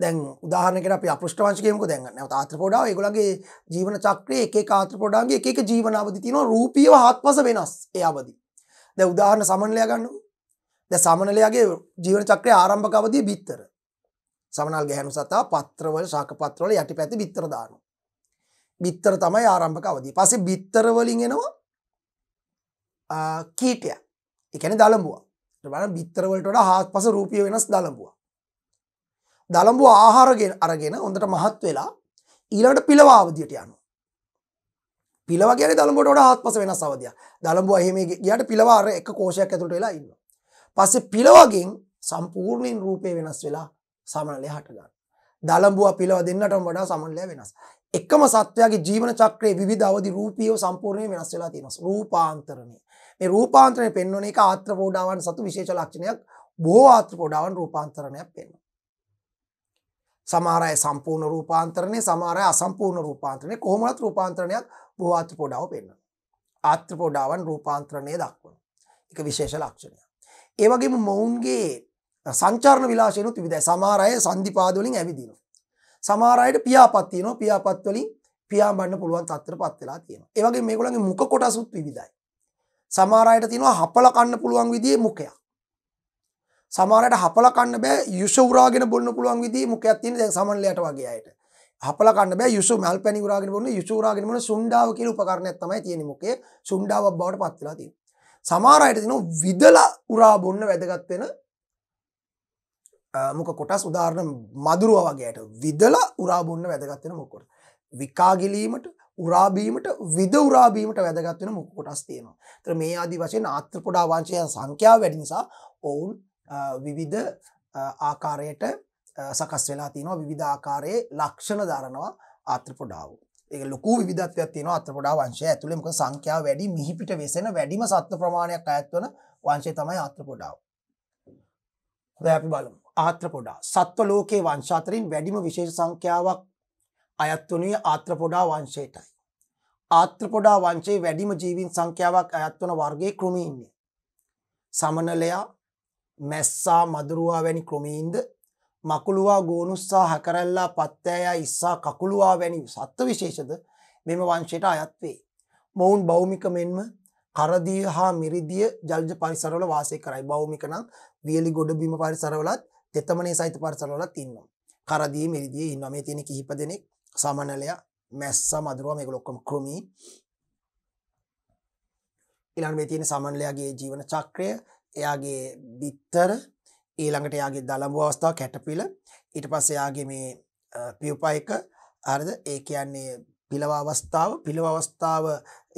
දැන් උදාහරණයකට අපි අපෘෂ්ඨ වංශිකයෙමුකෝ දැන් නැවත ආත්‍රපොඩාව ඒගොල්ලන්ගේ ජීවන චක්‍රයේ එක එක ආත්‍රපොඩාවන්ගේ එක එක ජීවන අවදි තියෙනවා රූපීව හත්පස වෙනස් ඒ අවදි. දැන් උදාහරණ සමන්ලයා ගන්නකෝ. ද සමනලයාගේ ජීවන චක්‍රය ආරම්භක අවදී බිත්තර සමනල් ගැහැනු සතා පත්‍රවල ශාක පත්‍රවල යටි පැති බිත්තර දානු බිත්තර තමයි ආරම්භක අවදී පසේ බිත්තරවලින් එනවා කීටය එකන දළඹවා බන බිත්තරවලට හත් පස රූපිය වෙනස් දළඹවා දළඹුව ආහාරගෙන් අරගෙන හොඳට මහත් වෙලා ඊළඟට පිළවාවදියට යනු. පිළවගේ දළඹට හත් පස වෙනස් අවදිය දළඹුව එහෙම ගියට පිළවාර එක කෝෂයක් ඇතුට වෙලා ඉන්න. පස්සේ පිළවගෙන් සම්පූර්ණයෙන් රූපය වෙනස් වෙලා සමනලය හටගන්න. දළඹුව පිළව දෙන්නටම වඩා සමනලය වෙනස්. එකම සත්වයාගේ ජීවන චක්‍රයේ විවිධ අවදි රූපියෝ සම්පූර්ණයෙන් වෙනස් වෙලා තියෙනවා. රූපාන්තරණය. මේ රූපාන්තරණය පෙන්වන එක ආත්‍රපෝඩාවන් සතු විශේෂ ලක්ෂණයක්. බොහෝ ආත්‍රපෝඩාවන් රූපාන්තරණයක් පෙන්වනවා. සමහර අය සම්පූර්ණ රූපාන්තරණය, සමහර අය අසම්පූර්ණ රූපාන්තරණය. කොහොමවත් රූපාන්තරණයක් බොහෝ ආත්‍රපෝඩාව පෙන්වනවා. ආත්‍රපෝඩාවන් රූපාන්තරණය දක්වනවා. ඒක විශේෂ ලක්ෂණයක්. ඒවගේම මොවුන්ගේ සංචාරණ විලාශයනුත් විවිධයි සමාරය සන්ධිපාදවලින් ඇවිදිනවා. සමාරයට පියාපත්තියන පියාපත්වලින් පියාබන්න පුළුවන් තත්තර පත් වෙලා තියෙන ඒවගේ මේගොලගේ මුක කොටසුත් විවිධයි. සමාරයට තිනවා හපල කන්න පුළුවන් විදිේ මුකයක්. සමාරයට හපල කන්න බෑ යුෂවරාගෙන බොන්න පුළුවන් විදි මුකයක් තින දැ සමන්ලයට වගේයට හපල කන්න බෑ යුසු මල් පැනි රාගෙන බොන්න යුසුරාගෙනම සුන්ඩාව කියල උපකරණයක් තමයි තියෙන මොකේ සුන්ඩාවක් බවට පත්වෙලා තිී. සමහර අයට තිනවා විදලා උරා බොන්න වැදගත් වෙන මොක කොටස් උදාහරණ මදුරුව වගේට විදලා උරා බොන්න වැදගත් වෙන මොකද විකා ගැලීමට උරාබීමට විද උරාබීමට වැදගත් වෙන මොක කොටස් තියෙනවා. ඒතර මේ ආදි වශයෙන් ආත්‍ර පොඩා වංශයන් සංඛ්‍යාව වැඩි නිසා ඔවුන් විවිධ ආකාරයට සකස් වෙලා තිනවා විධාකාරයේ ලක්ෂණ දරනවා ආත්‍රපොඩාවෝ. ඒක ලොකු විධත්වයක් තියෙන අත්‍රපොඩා වංශය ඇතුළේ මොකද සංඛ්‍යාව වැඩි මිහිපිට වෙසෙන වැඩිම සත්ත්ව ප්‍රමාණයක් අයත් වන වංශය තමයි අත්‍රපොඩාව. හොඳයි අපි බලමු. ආත්‍රපොඩා සත්ව ලෝකයේ වංශ අතරින් වැඩිම විශේෂ සංඛ්‍යාවක් අයත් වුණේ ආත්‍රපොඩා වංශයටයි. ආත්‍රපොඩා වංශයේ වැඩිම ජීවීන් සංඛ්‍යාවක් අයත් වන වර්ගයේ කෘමීන්ය. සමනලයා, මැස්සා, මදුරුවා වැනි කෘමීන්ද මකුළුවා ගෝනුස්සා හැකරැල්ලා පත්තෑයා ඉස්සා කකුළුවා වැනි සත්ව විශේෂද මෙම වංශයට අයත් වේ. මොවුන් බෞමික මෙන්ම කරදිය හා මිරිදිය ජල්ජ පරිසරවල වාසය කරයි බෞමික නම් වියලි ගොඩ බිම පරිසරවලත් තෙතමනේ සහිත පරිසරවලත් ඉන්නවා. කරදී මිරිදිය ඉන්නවා මේ තියෙන කිහිප දෙනෙක් සමනලයා මැස්ස මදුරුවා මේක ලොක්කම කෘමි ඊළඟ මේ තියෙන සමනලයාගේ ජීවන චක්‍රය එයාගේ බිත්තර ඊළඟට යාගේ දළඹ අවස්ථාව කැටපිල ඊට පස්සේ යාගේ මේ පියුපයික අරද ඒ කියන්නේ පිළව අවස්ථාව පිළව අවස්ථාව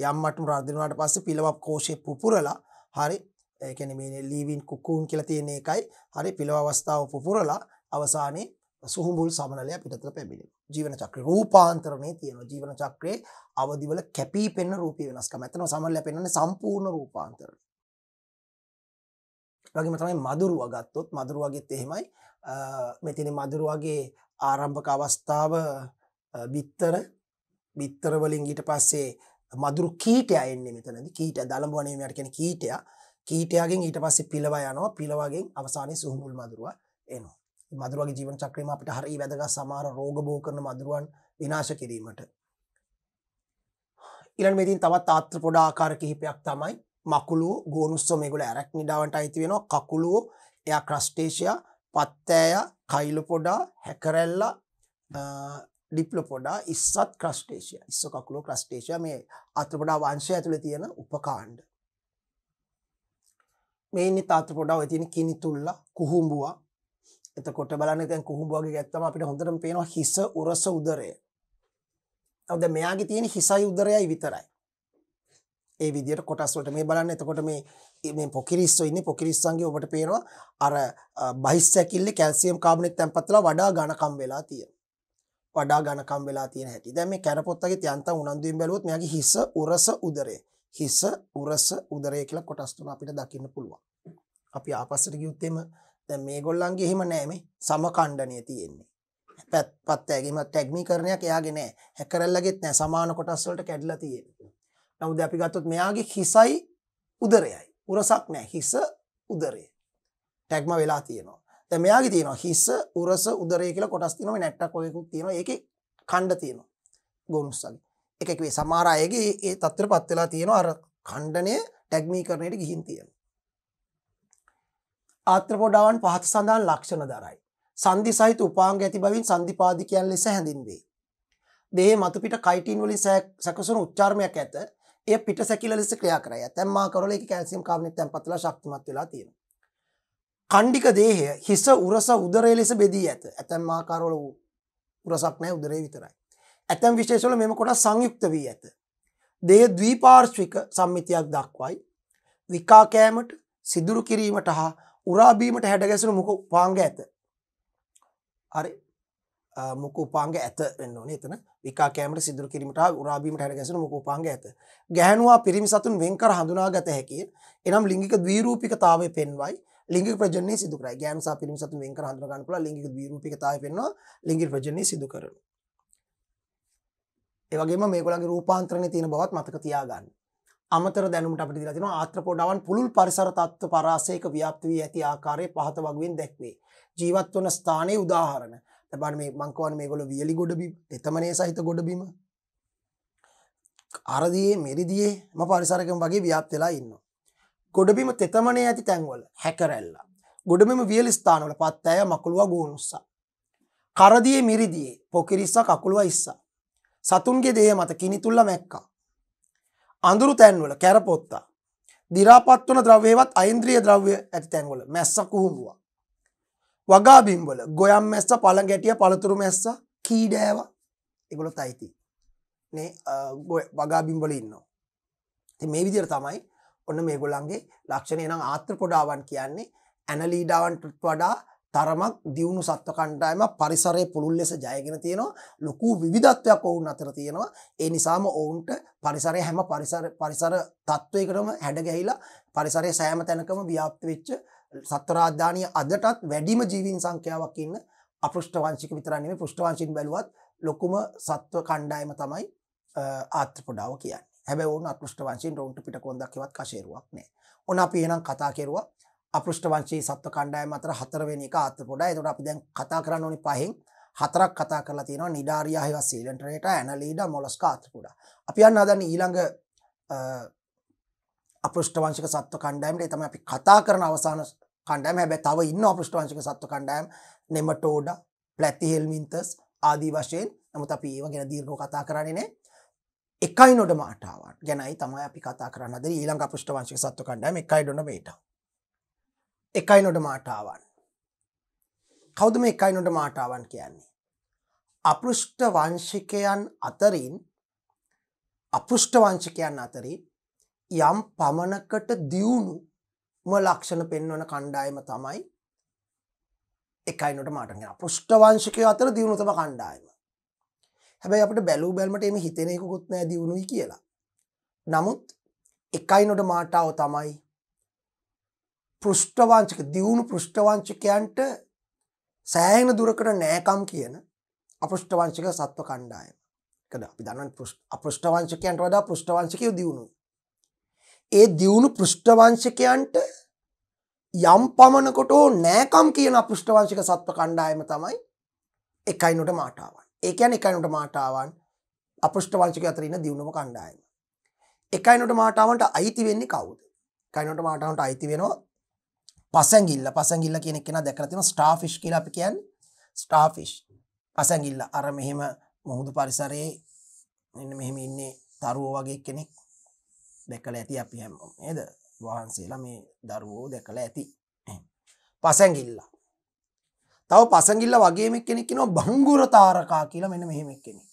යම් මට්ටම රාදිනුවාට පස්සේ පිළව කෝෂේ පුපුරලා හරි ඒ කියන්නේ මේ ලීවින් කුකුන් කියලා තියෙන එකයි හරි පිළව අවස්ථාව පුපුරලා අවසානයේ සුහුඹුල් සමනලය පිටතට පැමිණෙන. ජීවන චක්‍රේ රූපාන්තරණේ තියෙනවා. ජීවන චක්‍රේ අවදිවල කැපී පෙනෙන රූපී වෙනස්කම. එතන සමනලය පෙන්වන්නේ සම්පූර්ණ රූපාන්තරණය. වගේම තමයි මදුරුව ගත්තොත් මදුරුවගෙත් එහෙමයි මෙතින මදුරුවගේ ආරම්භක අවස්ථාව බිත්තර බිත්තරවලින් ඊට පස්සේ මදුරු කීටය එන්නේ මෙතනද කීට දළඹුවනීමයට කෙන කීටය කීටයගෙන් ඊට පස්සේ පිළවා යනවා පිළවගෙන් අවසානයේ සුහමුල් මදුරුව එනවා මදුරුවගේ ජීවන චක්‍රේම අපිට හරි වැදගත් සමහර රෝග බෝ කරන මදුරුවන් විනාශ කිරීමට ඊළඟ මෙතින් තවත් ආත්‍ර පොඩ ආකාර කිහිපයක් තමයි මකුළුව ගෝනුස්සෝ මේගොල්ලෝ ඇරක් නිඩාවන්ට අයිති වෙනවා කකුළුව එයා ක්‍රස්ටේෂියා පත්තෑය කයිලොපොඩා හැකරැල්ලා ඩිප්ලොපොඩා ඉස්සත් ක්‍රස්ටේෂය ඉස්ස කකුලෝ ක්‍රස්ටේෂය මේ අත්‍රපොඩා වංශය ඇතුළ තියෙන උපකාණ්ඩ මේ තාත්‍රපොඩා ඇතින කිනි තුල්ල කුහුම්බුවා එතකොට බලන්න දැන් කුහුම්බුවගේ ගැත්තම අපිට හොඳටම පේනවා හිස උරස උදරය. නැවද මෙයාගේ තියෙන හිසයි උදරයයි විතරයි. ඒ විදිහට කොටස් වලට මේ බලන්න එතකොට මේ මේ පොකිරිස්සෝ ඉන්නේ පොකිරිස්සන්ගේ ඔබට පේනවා අර බහිස්සැකිල්ලේ කැල්සියම් කාබනේට් තැම්පත් වෙලා වඩා ඝනකම් වෙලා තියෙන. වඩා ඝනකම් වෙලා තියෙන හැටි. දැන් මේ කැරපොත්තගේ යන්තම් උනන්දුවෙන් බැලුවොත් මෙයාගේ හිස උරස උදරය. හිස උරස උදරය කියලා කොටස් තුන අපිට දකින්න පුළුවන්. අපි ආපස්සට ගියොත් එම දැන් මේගොල්ලන්ගේ එහෙම නෑ මේ සමකණ්ඩණය තියෙන්නේ. පැත් පත් ඇගීම ටැග්මීකරණයක් එයාගේ නෑ. හැකරල්ලගෙත් නෑ සමාන කොටස් වලට කැඩලා තියෙන්නේ. නමුත් අපි ගත්තොත් මෙයාගේ හිසයි උදරයයි. උරසක් නැහැ. හිස උදරය. ටැග්ම වෙලා තියෙනවා. දැන් මෙයාගේ තියෙනවා හිස උරස උදරය කියලා කොටස් තියෙනවා. මේ නැට්ටක් වගේකුත් තියෙනවා. ඒකේ ඛණ්ඩ තියෙනවා. ගෝනුස් වගේ. ඒක කිව්වේ සමහර අයගේ ඒ තත්ත්වයටපත් වෙලා තියෙනවා. අර ඛණ්ඩණය ටැග්මීකරණයට ගිහින් තියෙනවා. ආත්‍රපොඩාවන් පහත සඳහන් ලක්ෂණ දරයි. සන්ධි සහිත උපාංග ඇති බවින් සන්ධිපාදිකයන් ලෙස හැඳින්වේ. දේහේ මතුපිට කයිටින් වලින් සැකසුණු උච්චාරණයක් ඇත. එය පිටසැකිල්ල ලෙස ක්‍රියා කරයි. ඇතැම් ආකාරවල ඒක කැල්සියම් කාබනේට් තැන්පත් වෙලා ශක්තිමත් වෙලා තියෙනවා. කණ්ඩික දේහය හිස උරස උදරය ලෙස බෙදී ඇත. ඇතැම් ආකාරවල උරසක් නැහැ උදරය විතරයි. ඇතැම් විශේෂවල මෙම කොටස් සංයුක්ත වී ඇත. දේහ ද්විපාර්ශ්වික සම්මිතියක් දක්වයි. විකා කෑමට, සිදුරු කිරීමට හා උරා බීමට හැඩගැසෙන මුඛ පාංග ඇත. හරි. මුකූපාංග ඇත වෙන්න ඕනේ එතන විකාකෑමට සිදුරු කිරීමට උරාබීමට හැරගැසෙන මුකූපාංග ඇත. ගැහැණුවා පිරිමි සතුන් වෙන්කර හඳුනාගත හැකිය. එනම් ලිංගික ද්විරූපිකතාවය පෙන්වයි. ලිංගික ප්‍රජනනය සිදු කරයි. ගැහැණු සහ පිරිමි සතුන් වෙන්කර හඳුනා ගන්න පුළුවන් ලිංගික ද්විරූපිකතාවය පෙන්වනවා. ලිංගික ප්‍රජනනය සිදු කරනවා. ඒ වගේම මේගොල්ලන්ගේ රූපාන්තරණය තියෙන බවත් මතක තියාගන්න. අමතර දැනුමට අපිට දීලා තියෙනවා ආත්‍රපෝඩාවන් පුළුල් පරිසර තත්ත්ව පරාසයක ව්‍යාප්ත වී ඇති ආකාරයේ පහත වගුවෙන් දැක්වේ. ජීවත් වන ස්ථානයේ උදාහරණ තබන මේ මංකවන මේ ගොල වියලි ගොඩබීම එතමනය සහිත ගොඩබීම අරදියේ මෙරිදියේ ම පරිසරකම වගේ ව්‍යාප්තලා ඉන්න. ගොඩබීම තෙතමනය ඇති තැන්වල හැකරැල්ලා. ගොඩබම වියලි ස්ථානවල පත්තෑය මකුළුව ගෝනුස්සා. කරදිය මිරිදියේ පොකිරිස්ස කකුළුව ඉස්සා. සතුන්ගේ දේ මත කිනිතුල්ල මැක්කා. අඳුරු තැන්වල කැරපොත්තා. දිරාපත්වන ද්‍රවේවත් අයින්ද්‍රිය ද්‍රව්‍ය ඇති තැන්වල මැස්ස කුහුම්වා. වගාබිම්වල ගොයම් මැස්ස පළගැටිය පළතුරු මැස්ස කීඩෑව එකොළොත් අයිති නේ වගාබිම්වල ඉන්න. ති මේ විදිර තමයි ඔන්න මේ ගොලන්ගේ ලක්ෂණය නම් ආත්‍ර පොඩාවන් කියන්නේ ඇනලීඩාවන්ට වඩා තරමක් දියුණු සත්ව කණ්ඩායම පරිසරය පුළුල් ලෙස ජයගෙන තියෙනවා ලොකු විධත්වයක් ඔවුන් අතර තියෙනවා ඒ නිසාම ඔවුන්ට පරිසරය හැම පරිසර තත්ත්වයකටම හැඩ ගැහිලා පරිසරය සෑම තැනකම ව්‍යාප්ත වෙච්ච සත්වරාධානය අදටත් වැඩිම ජීවින් සංඛ්‍යාවක් ඉන්න අපෘෂ්ඨවංශික විතරන්නේ පෘෂ්ඨවංශින් බැලුවත් ලොකුම සත්ව කණ්ඩායම තමයි ආත්‍රපොඩාව කියන්න හැබැවුන් අපෘෂ්ඨවංශයෙන් රෝන්ට පිට කොන්දක්කවත් කශේරුවක් නෑ ඕන අපි එහෙනම් කතා කෙරුවා අපෘෂ්ඨවංශී සත්ව කණ්ඩායම අතර හතරවෙනි එක ආත්‍රපොඩා එතකොට අපි දැන් කතා කරන්න ඕනි පහෙන් හතරක් කතා කරලා තියෙනවා නිඩාරියා හේවා සීලන්ටරේට ඇනලීඩා මොලස්කා ආත්‍රපොඩා අපි යන්න හදන්නේ ඊළඟ අපෘෂ්ඨවංශික සත්ව කණ්ඩායමට ඒ තමයි අපි කතා කරන අවසාන කණ්ඩෑම හැබැ තව ඉන්න ප්‍රෂ්ටවංශක සත්ව කණ්ඩෑම් නෙමටෝඩ පලැතිහෙල්මින්තස් ආදී වශයෙන් නමුත් අපි ඒව ගැන දීර්ගෝ කතා කරන්නේ එකයි නොට මාටාවන් ගැනයි තමයි අපි කතා කරන්නද ඊළඟ පෘෂ්ටවංශක සත්ව කණ්ඩෑම එකයි ඩොනමට එකයි නොට මාටාවන් කෞද මේ එකයි නොට මාටාවන් කියන්නේ අපෘෂ්ට වංශිකයන් අතරින් අපෘෂ්ට වංශිකයන් අතරින් යම් පමණකට දියුණු ම ලක්ෂණ පෙන්වන කණ්ඩායම තමයි එකයිනට මටගෙන පෘෂ්ටවංශකය අතර දියුණුතම කණ්ඩායම හැබැයි අපට බැලූ බැල්මට එම හිතෙනෙකුත් නෑ දියුණුයි කියලා නමුත් එකයිනොට මාටාව තමයි පෘෂ්ටවංචක දියුණු පෘෂ්ටවංචකයන්ට සෑහෙන දුරකට නෑකම් කියන අපෘෂ්ටවංචක සත්ව කණ්ඩායම කද අපි දන්න අපෘෂ්ටවංචකයන්ට වඩා පෘෂ්ටවංචකය දියුණුයි ඒ දියුණු පෘෂ්ඨවංශකයන්ට යම් පමණකොට නෑකම් කියන පෘෂ්ඨවංශික සත්ව කණ්ඩායම තමයි එකයිනොට මාටාවන් ඒකැන එකයිනොට මාටාවන් අපෘෂ්ඨවංශික අතරන්න දියුණුම කණ්ඩායම එකයිනොට මාටාවන්ට අයිති වෙන්නේ කවුද කයිනොට මාටාවන්ට අයිති වෙනවා පසැගිල්ල පසැගිල්ල කියන කෙන දැකරතින ස්ටාෆිෂ් කියල අපි කියන් ස්ටාෆිෂ් පසැගිල්ල අර මෙහෙම මුහුදු පරිසරයේ මෙහෙම ඉන්නේ තරුවෝ වගේ කෙනෙක් දැකලා ඇති අපි හැමෝම නේද? වහන්සේලා මේ දරුවෝ දැකලා ඇති. පසැඟිල්ල. තව පසැඟිල්ල වගේම කෙනෙක් කියනවා බංගුර තාරකා කියලා මෙන්න මෙහෙම කෙනෙක්.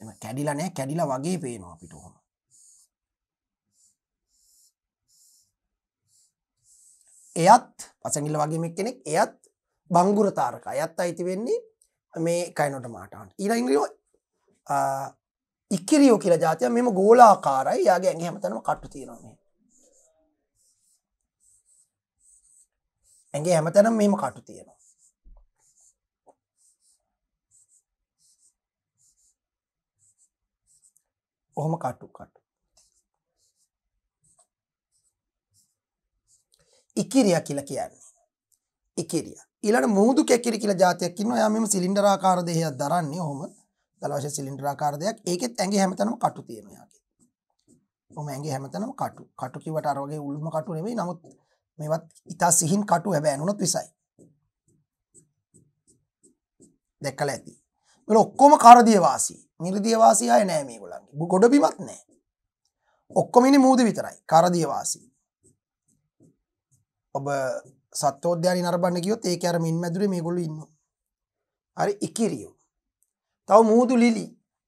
එම කැඩිලා නෑ කැඩිලා වගේ පේනවා අපිට ඔහොම. එයත් පසැඟිල්ල වගේම කෙනෙක් එයත් බංගුර තාරකා. එයත් අයිති වෙන්නේ මේ කයනොට මාටාවට. ඊළඟ ඉංග්‍රීසියෙන් ඉක්කිරියෝ කියලා ජාතිය මෙම ගෝලාකාරයි යාගේ ඇගේ හැමතනම කට්ටු තියෙනම ඇගේ හැමතැනම් මෙම කටු තියෙනවා ඔහොම කටු කටු ඉකිරිය කියල කියන්නේ ඉකිරිය ඊලට මුහුදු කෙකිරි කියලා ජාතියක් කින්න යම සිලින්ඩරාකාර දෙහයක් දරන්නේ හොම දලවශ සිලින්ඩරාකාර දෙයක් ඒකෙත් ඇඟේ හැමතැනම කටු තියෙනවා යාගේ. ඔහොම ඇඟේ හැමතැනම කටු. කටු කිව්වට අර වගේ උළුම කටු නෙමෙයි. නමුත් මේවත් ඊටා සිහින් කටු හැබැයි ඇනුනොත් විසයි. දැක්කලා ඇති. මේල ඔක්කොම කරදිය වාසී. නිර්දිය වාසී අය නෑ මේගොල්ලන්ගේ. ගොඩ බිමක් නෑ. ඔක්කොම ඉන්නේ මූදි විතරයි. කරදිය වාසී. ඔබ සත්වෝද්‍යානි නරඹන්න ගියොත් ඒකේ අර මින් මැදුරේ මේගොල්ලෝ ඉන්නවා. හරි ඉකිරියෝ. තව මුහුදු ලිලි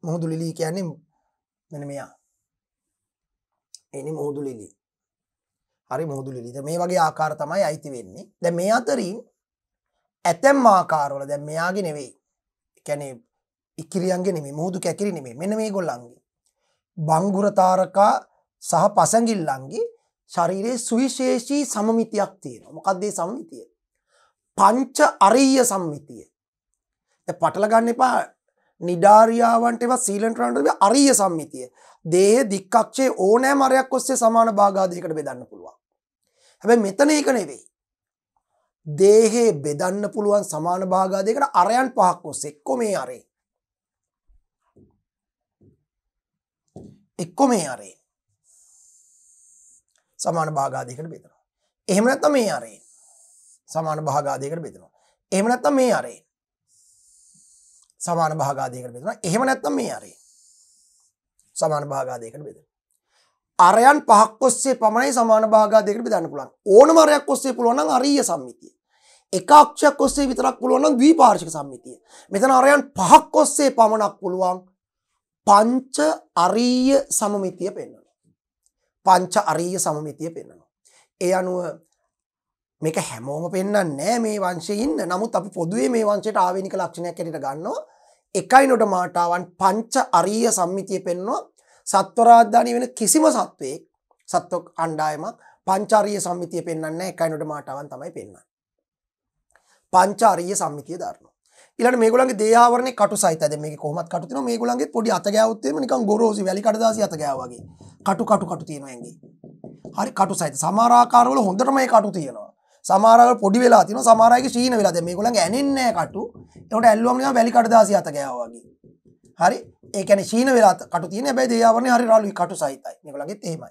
මුහුදු ලිලි කියන්නේ මෙන මෙයා එනි මුහුදු ලිලි හරි මුහුදු ලිලිද මේ වගේ ආකාර තමයි අයිති වෙන්නේ දැ මේ අතරින් ඇතැම් ආකාරවල දැ මෙයාගේ නෙවෙයි කැනේ ඉක්කිරියන්ගේ නෙමේ මුහුදු කැකිරි නෙමේ මෙන මේ ගොල්ලන්ගේ බංගුරතාරකා සහ පසැගිල්ලන්ගේ ශරීරයේ සුවිශේෂී සමමිතියක් තියෙන මොකක්දේ සමමිතිය පංච අරීය සම්මිතිය පටලගන්න එපා නිඩාරියාවන්ට එවත් සීලන්ට්‍රන්ටව අරිය සම්මිතිය. දේහ දික්කක්ෂේ ඕනෑ මරයක් ඔස්සේ සමාන භාගාදයකට බෙදන්න පුළුවන්. හැබැ මෙතන එක නෙවෙයි. දේහේ බෙදන්න පුළුවන් සමාන භාගාදයකට අරයන් පහක් ඔස්සේ එක්කො මේ අරේ. එක්කො මේ අරේ. සමාන භාගාදයකට බෙදනවා. එහෙමනැත්ත මේ අරේ. සමාන භාගාදයකට බෙදනවා. එහෙමනැත්ත මේ අරේ. සමාන භාගාදයකට බෙදෙනවා එහෙම නැත්නම් මේ අරේ සමාන භාගාදයකට බෙදෙනවා අරයන් පහක් ඔස්සේ පමණයි සමාන භාගාදයකට බෙදන්න පුළුවන් ඕනම අරයක් ඔස්සේ පුළුවන් නම් අරීය සම්මිතිය එක අක්ෂයක් ඔස්සේ විතරක් පුළුවන් නම් ද්විපාර්ශික සම්මිතිය මෙතන අරයන් පහක් ඔස්සේ පමණක් පුළුවන් පංච අරීය සමමිතිය පෙන්වනවා පංච අරීය සමමිතිය පෙන්වනවා ඒ අනුව මේක හැමෝම පෙන්න්න නෑ මේ වංශය ඉන්න නමුත් අපි පොදුවේ මේ වංශයට ආවෙනික ලක්ෂණයක් ඇට ගන්නවා එකයි නොටමාටාවන් පංච අරීය සම්මිතිය පෙන්වා සත්වරාධානය වෙන කිසිම සත්වයෙක් සත්ව අණ්ඩායමක් පංචාරිය සම්මිතිය පෙන්න්න එකයි නොටමාටාවන් තමයි පෙන්න්න. පංචාරිය සම්මිතිය දරන්න ඉලට මේගලන්ගේ දේහාවරන කටු සයිතද මේ කොමත් කටුතින මේ ගුලන්ගේ පොඩි අතගයවත්තේ නික ගොරෝසි වැලි කටදාසි අතගයාවගේ කටු කටු කටු තියෙනවාගේ හරි කටු සයිත සමාරාකාරවල හොඳටම මේ කටු තියෙනවා සමාරව පොඩි වෙලා තින සමාරයක ශීන වෙලාද මේ ගොලන් ඇනන්නේ කටු එට ඇල්ලුවම වැලි කටදාසි අත ගෑවාගේ හරි ඒකන ශීන වෙලා කට තියන බැ දේවරන හරි රලු කටු සහිතයි නිකලගේ තේමයි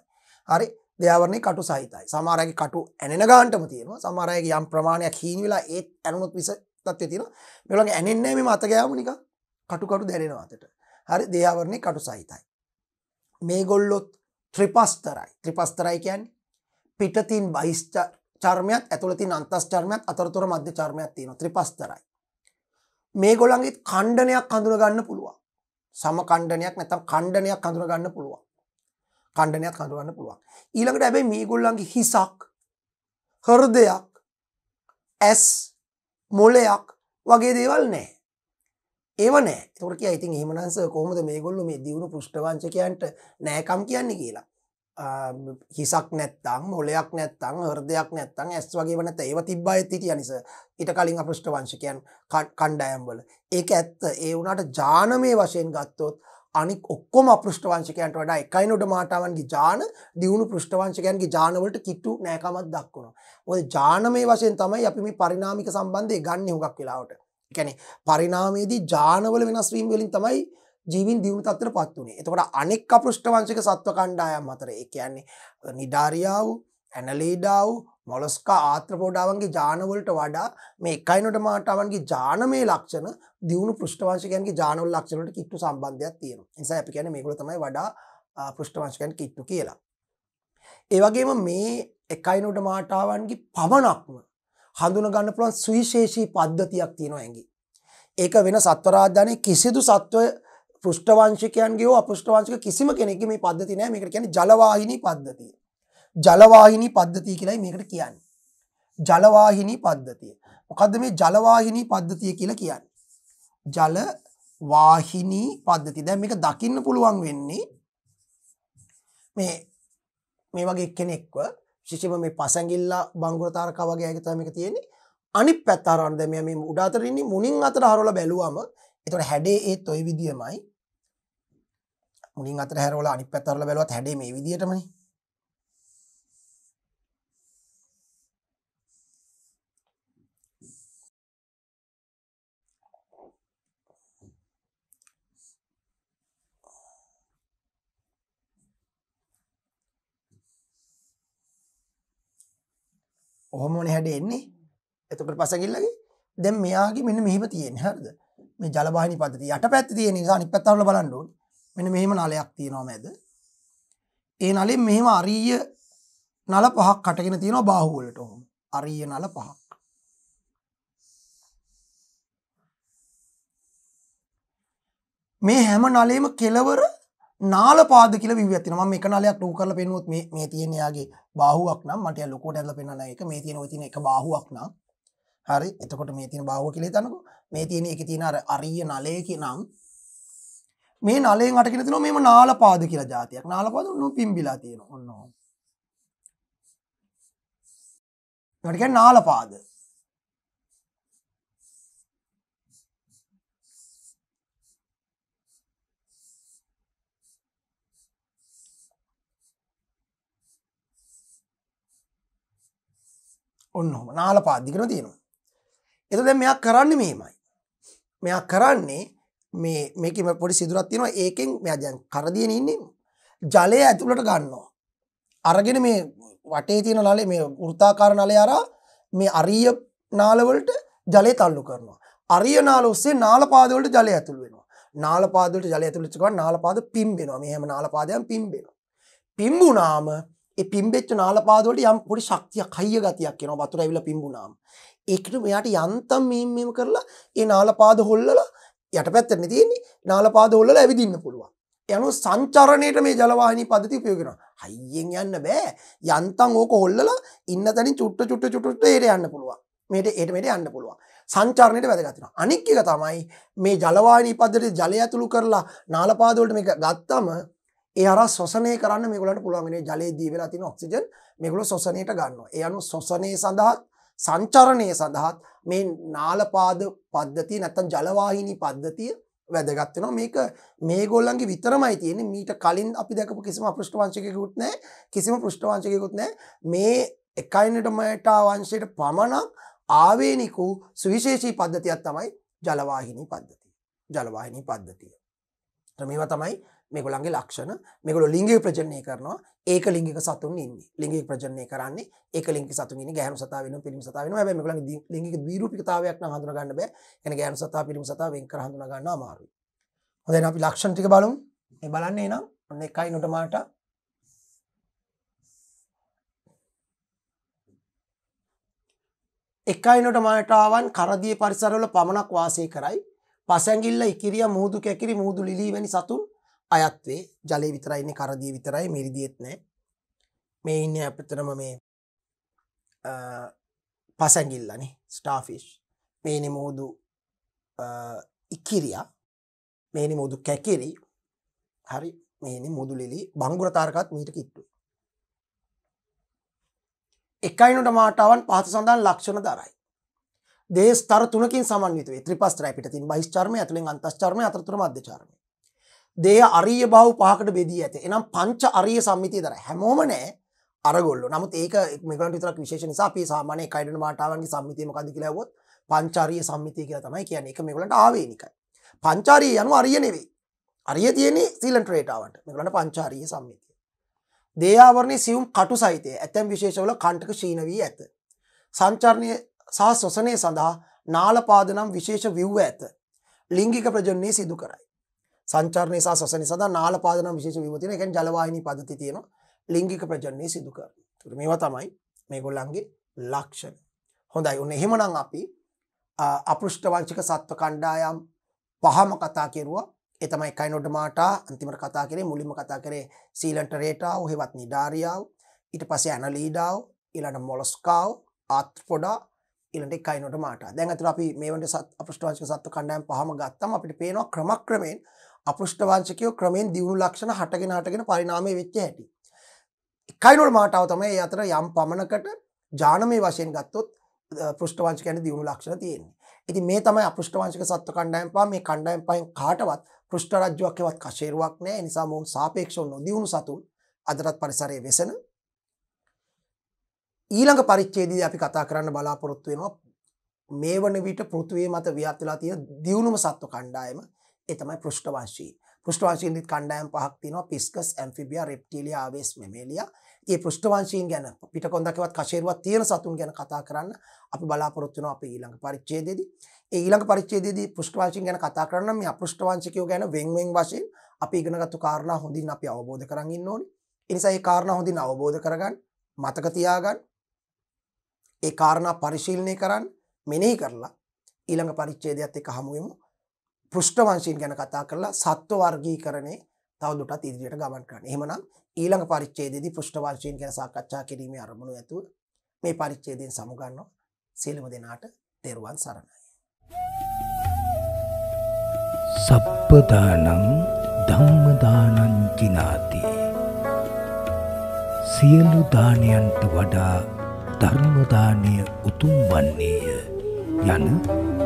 හරි දෙවරන්නේ කටු සහිතයි සමාරයක කටු ඇනෙන ගාන්ටම තියෙන සමාරයක යම් ප්‍රමාණයක් හීන වෙලා ඒත් ඇනුත් විස තත්ව තියෙන මෙලගේ ඇනෙන්නේ මේ අතගෑම නික කටුකටු දැරෙනවා අතට හරි දෙවරන්නේ කටු සහිතයි මේගොල්ලොත් ත්‍රිපස්තරයි ත්‍රිපස්තරයි කියන් පිටතින් බයිස්ට චර්මයත් ඇතුළ තින් අන්තස් චර්මයත් අතරතුර මධ්‍ය චර්මයක් තියෙන ත්‍රිපස්තරයි. මේ ගොළන්ගේත් කණ්ඩනයක් හඳුනගන්න පුළුවන් සම කණ්ඩනයක් නැතම් කණ්ඩනයක් හඳුනගන්න පුළුවන් කණ්ඩනයක් හඳුගන්න පුළුවන් ඊළඟට ඇබැයි මේ ගොල්ලන්ගේ හිසක් හරදයක් ඇස් මොලයක් වගේ දේවල් නෑ ඒවනෑ තොරක ඉතින් හමනස කොහමද මේ ගොල්ලු මේ දියුණු පෘෂ්ටවංචකයන්ට නෑකම් කියන්නේ කියලා හිසක් නැත්තං මොලයක් නැත්තං හරදයක් නැත්තං ඇස් වගේ වනත ඒව තිබ්බාය තිටිය නිස ඉට කලින් අපෘෂ්ට වංශකයන් කණ්ඩයම්වල ඒක ඇත්ත ඒ වුණට ජානමය වශයෙන් ගත්තොත් අනික් ඔක්කොම අපෘෂ්ට වංශකයන්ට වඩා එකයි නොට මාටාවන්ගේ ජාන දියුණු පෘෂ්ටවංශකයන්ගේ ජානවලට කිට්ටු නෑකමත් දක්වුණු. ඔ ජානමය වශයෙන් තමයි අපි මේ පරිනාමික සම්බන්ධය ගන්න හොගක් වෙලාවට. කැනෙ පරිනාමේදී ජානවල වෙනස්වීම් වලින් තමයි ජීවින් දියුණු තත්වට පත් වුණේ එතකොට අනෙක් අපෘෂ්ඨවංශික සත්ව කණ්ඩායම් අතර ඒ කියන්නේ නිඩාරියාව ඇනලීඩාව් මොලස්කා ආත්‍රපෝඩාවන්ගේ ජානවලට වඩා මේ එකයිනොට මාටාවන්ගේ ජානමේ ලක්ෂණ දියුණු පෘෂ්ඨවංශකයන්ගේ ජානවල ලක්ෂණට කිට්ටු සම්බන්ධයක් තියෙන නිසා අපි කියන මේකුල තමයි වඩා පෘෂ්ඨවංශකයන් කිට්ටු කියලා. ඒවගේම මේ එකයිනොට මාටාවන්ගේ පමණක්ම හඳුන ගන්න පුළුවන් සුවිශේෂී පද්ධතියක් තියෙනවා ඇඟි. ඒක වෙන සත්වරාධානය කිසිදු සත්වය පෘෂ්ඨ වංශිකයන්ගේ හෝ අපෘෂ්ඨ වංශික කිසිම කෙනෙක්ගේ මේ පද්ධතිය නෑ මේකට කියන්නේ ජලවාහිනී පද්ධතිය. ජලවාහිනී පද්ධතිය කියලායි මේකට කියන්නේ. ජලවාහිනී පද්ධතිය. මොකද්ද මේ ජලවාහිනී පද්ධතිය කියලා කියන්නේ? ජල වාහිනී පද්ධතිය. දැන් මේක දකින්න පුළුවන් වෙන්නේ මේ මේ වගේ කෙනෙක්ව විශේෂයෙන්ම මේ පසඟිල්ලා බංගුර තාරකා වගේ අයගේ තමයි මේක තියෙන්නේ. අනිත් පැත්ත අරන් දැන් මෙයා මේ උඩ අතරින් මුණින් අතර හරවලා බැලුවම එතකොට හැඩේ ඒත් ওই විදියමයි මුලින් අතර හැරවල අනිත් පැත්ත අරලා බැලුවත් හැඩේ මේ විදියටමනේ. ඔහොමනේ හැඩ එන්නේ. එතකොට පසගිල්ලගේ දැන් මෙයාගේ මෙන්න මෙහෙම තියෙන්නේ හරිද? මේ ජලවාහිනී පද්ධතිය යටපැත්තේ තියෙන නිසා අනිත් පැත්ත අරලා බලන්න ඕනේ. මෙන මෙහෙම නලයක් තියෙනවා මැද ඒ නලින් මෙහෙම අරීය නල පහක් කටගෙන තියෙනවා බාහුවලට ඔහොම අරීය නල පහක් මේ හැම නලේම කෙලවර නාල පාද කියල විවත්ති ම එක නලයක් රූ කරල පෙනුවත් මේ තියෙනයාගේ බාහුවක් නම් මට ලොකෝට ඇල පෙනන එක මේ තියෙන තින එක බාහුවක් නම් හරි එතකොට මේ තියෙන බාහුව කියලේ තනක මේ තියෙන එක තියෙන අර අරිය නලයකි නම් මේ නලයෙන් අටකින තින මෙම නාලපාද කියලා ජාතියක් නාලපාද උන්නු පිම්බිලා තියෙන ඔන්නවා නටක නාලපාද ඔන්නහොම නාලපාද්දිකන තියෙනවා එත දැ මෙයක් කරන්න මේමයි මෙයක් කරන්නේ මේ මේකම පොඩි සිදුරත් තියෙනවා ඒකෙන් මෙයාදැන් කරදියෙන ඉන්නේ ජලය ඇතුළට ගන්නවා. අරගෙන මේ වටේ තියෙන නලේ මේ ෘතාකාර නලය අරා මේ අරිය නාලවලට ජලය තල්ලු කරනවා. අරිය නාල ඔස්සේ නාලපාදවලට ජලය ඇතුළ වෙනවා. නාලපාදවලට ජලය ඇතුළට ගන්න නාලපාද පිම්බෙනවා. මෙහෙම නාලපාදයන් පිම්බෙනවා. පිම්බුනාම ඒ පිම්බෙච්ච නාලපාදවලට යම් පොඩි ශක්තියක් හයිය ගතියක් එනවා වතුර ඇවිල්ලා පිම්බුනාම. ඒකට මෙයාට යන්තම් මීම් මීම් කරලා ඒ නාලපාද හොල්ලලා යට පැත්තන තියෙන්නේ නාලපාදෝල්ල ඇවිදින්න පුළුවන්. යනු සංචරණයට මේ ජලවාහිනි පදති පයෝගෙන හයිියෙන් යන්න බෑ යන්තන් ඕක හොල්ලල ඉන්න තනි චුට්ට චුට්ට චුට්ට ඒයට යන්න පුළුවන් මේට එටමට යන්න පුළුවන් සංචාරණයට වැදගත්න අනික්්‍යක තමයි මේ ජලවානි පදදට ජලය ඇතුළු කරලා නාලපාදවලට මේක ගත්තම ඒර සොසනය කරන්න මෙගලට පුළුවන්ගේ ජලයේදී වෙලා තින ඔක්සිජන් මෙගුල සොසනයට ගන්න එයනු සොසනය සඳහා සංචරණය සඳහාත් මේ නාලපාද පද්ධතිය නැත්තම් ජලවාහිනී පද්ධතිය වැදගත් වෙනවා මේක මේගොල්ලන්ගේ විතරමයි තියෙන්නේ මීට කලින් අපි දැකපු කිසිම පෘෂ්ඨ වංශිකයෙකුත් නැහැ කිසිම පෘෂ්ඨ වංශිකයෙකුත් නැහැ මේ එකයිනට මයටා වංශයට පමණක් ආවේනික වූ සුවිශේෂී පද්ධතියක් තමයි ජලවාහිනී පද්ධතිය ජලවාහිනී පද්ධතිය මේවා තමයි මේගොලන්ගේ ලක්ෂණ මෙගොල ලිංගි ප්‍රජනය කරනවා ඒක ලිංගික සතුන් ඉන්න ලිංගි ප්‍රජනය කරන්නේ ඒක ලින්ි සතුන් ගැන සතාාවන පිරි සතාාවන හැ මෙගල ලිගි දීරපිතාවයක් හඳුන ගන්න බෑ එන ගැන සතා පිරිම සතාවෙන් කරහඳුන ගන්න අමාරු හොද අපි ලක්ෂණටික බලුම් එ බලන්නේ නම් ඔන්න එකයි නොටමාට එකයිනොට මනටාවන් කරදිය පරිසරවල පමණක් වාසය කරයි පසැගිල්ල ඉකිරිය මුහුදු කැකිරි මුහුදු ලිලීවැනි සතුන් අයත්වේ ජලය විතරයින්න කරදිය විතරයි මිරිදිියත් නෑ මේ ඉන්න අපතරම මේ පසැගිල්ලනේ ස්ටාෆිෂ් මේන මෝදු ඉක්කිරියා මේනි මුදු කැකිරි හරි මේනි මුදුලෙලි බංගුර තාර්කත් මීට කිට්ටු එකයිනට මාටාවන් පහත සඳන් ලක්ෂණ දරයි දේස්තර තුනකින් සමන්විතේ ත්‍රිපස්තරයි පිටින් බහිස්චර්මය ඇතුළෙන් අන්තස්චර්මය අතරතුර මධ්‍යචර්මය දේ අරිය බව පහකට බෙදී ඇත එනම් පංච අරිය සම්මිතිය දර හැමෝම නෑ අරගොල්ල නමුත් ඒක මෙකට විතරක් විශේෂ නිසා අපි සාමානය කයිඩන මාටාවන්ගේ සම්මිතිය මොකද කියලාවොත් පංචාරිය සම්මිතිය කියලා තමයි කියන්නේ එක මේගොලට ආවේනිකයි පංචාරිය යනු අරිය නෙවෙයි අරිය තියන්නේ සීලන්ට රේටාවට මෙගලට පංචාරිය සම්මිතිය දේආවරණය සියුම් කටු සහිතය ඇතැම් විශේෂවල කණ්ටක ශීන වී ඇත සංචරණය සහ සොසනය සඳහා නාලපාදනම් විශේෂ විව්ව ඇත ලිංගික ප්‍රජන්නේ සිදු කරයි සංචාරණය සහ සසනි සඳහා නාල පාදන විශේෂ වීම තියෙනවා. ඒ කියන්නේ ජලවාහිනී පද්ධති තියෙනවා. ලිංගික ප්‍රජනනය සිදු කරනවා. මේවා තමයි මේගොල්ලන්ගේ ලක්ෂණ. හොඳයි. ඔන්න එහෙමනම් අපි අපෘෂ්ඨ වංශික සත්ව කණ්ඩායම් පහම කතා කෙරුවා. ඒ තමයි කයිනොඩමාටා අන්තිමට කතා කරේ මුලින්ම කතා කරේ සීලන්ට රේටාව, හේවත් නිඩාරියාව, ඊට පස්සේ ඇනලීඩාව, ඊළඟට මොලස්කාව, ආත්‍රපොඩා ඊළඟට කයිනොඩමාටා. දැන් අතට අපි මේ වගේ අපෘෂ්ඨ වංශික සත්ව කණ්ඩායම් පහම ගත්තම අපිට පේනවා ක්‍රමක්‍රමයෙන් අපෘෂ්ඨවංශකයෝ ක්‍රමෙන් දියුණු ලක්ෂණ හටගෙන හටගෙන පරිණාමය වෙච්ච හැටි. එකයි නොර්මාටාව තමයි ඒ අතර යම් පමණකට ජානමය වශයෙන් ගත්තොත් පෘෂ්ඨවංශකයන් දියුණු ලක්ෂණ තියෙන්නේ. ඉතින් මේ තමයි අපෘෂ්ඨවංශක සත්ව කණ්ඩායම් පහ මේ කණ්ඩායම් පහෙන් කාටවත් පෘෂ්ඨ රජ්‍යවක්වත් කශේරුවක් නැහැ. ඒ නිසා මොවුන් සාපේක්ෂව නොදියුණු සතුන් අදටත් පරිසරයේ වෙසෙන ඊළඟ පරිච්ඡේදයේදී අපි කතා කරන්න බලාපොරොත්තු වෙනවා මේ වන විට පෘථුවේ මත ව්‍යාප්ත වෙලා තියෙන දියුණුම සත්ව කණ්ඩායම ඒ තමයි පෘෂ්ඨවංශී. පෘෂ්ඨවංශීන්ගෙත් කණ්ඩායම් පහක් තියෙනවා පිස්කස්, ඇම්ෆිබියා, රෙප්ටිලියා, ආවේස් මෙමෙලියා. ඉතින් පිටකොන්දා ගැන පිටකොන්දකවත් කශේරුවක් තියෙන සතුන් ගැන කතා කරන්න අපි බලාපොරොත්තු වෙනවා අපි ඊළඟ පරිච්ඡේදයේදී. ඒ ඊළඟ පරිච්ඡේදයේදී පෘෂ්ඨවංශීන් ගැන කතා කරන්න මේ අපෘෂ්ඨවංශිකයෝ ගැන වෙන් වෙන් වශයෙන් අපි ඉගෙනගත්තු කාරණා හොඳින් අපි අවබෝධ කරන් ඉන්න ඕනේ. ඒ නිසා මේ කාරණා හොඳින් අවබෝධ කරගන්න, මතක තියාගන්න. ඒ කාරණා පරිශීලනය කරන්න, මෙනෙහි කරලා ඊළඟ පරිච්ඡේදයත් එක්ක හමු වෙමු. පෘෂ්ඨ වංශීන් ගැන කතා කරලා සත්ව වර්ගීකරණේ තවදුරටත් ඉදිරියට ගමන් කරන්න. එහෙමනම් ඊළඟ පරිච්ඡේදයේදී පෘෂ්ඨ වංශීන් ගැන සාකච්ඡා කිරීමේ අරමුණු ඇතුව මේ පරිච්ඡේදයෙන් සමුගන්නවා. සියලුම දෙනාට තෙරුවන් සරණයි. සප්පදානං ධම්මදානං ජිනාති සියලු දානයන්ට වඩා ධර්මදානය උතුම් වන්නේය යන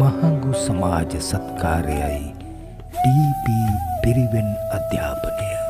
මහඟු සමාජ සත්කාරයයි ඩීපී පිරිවෙන් අධ්‍යාපනය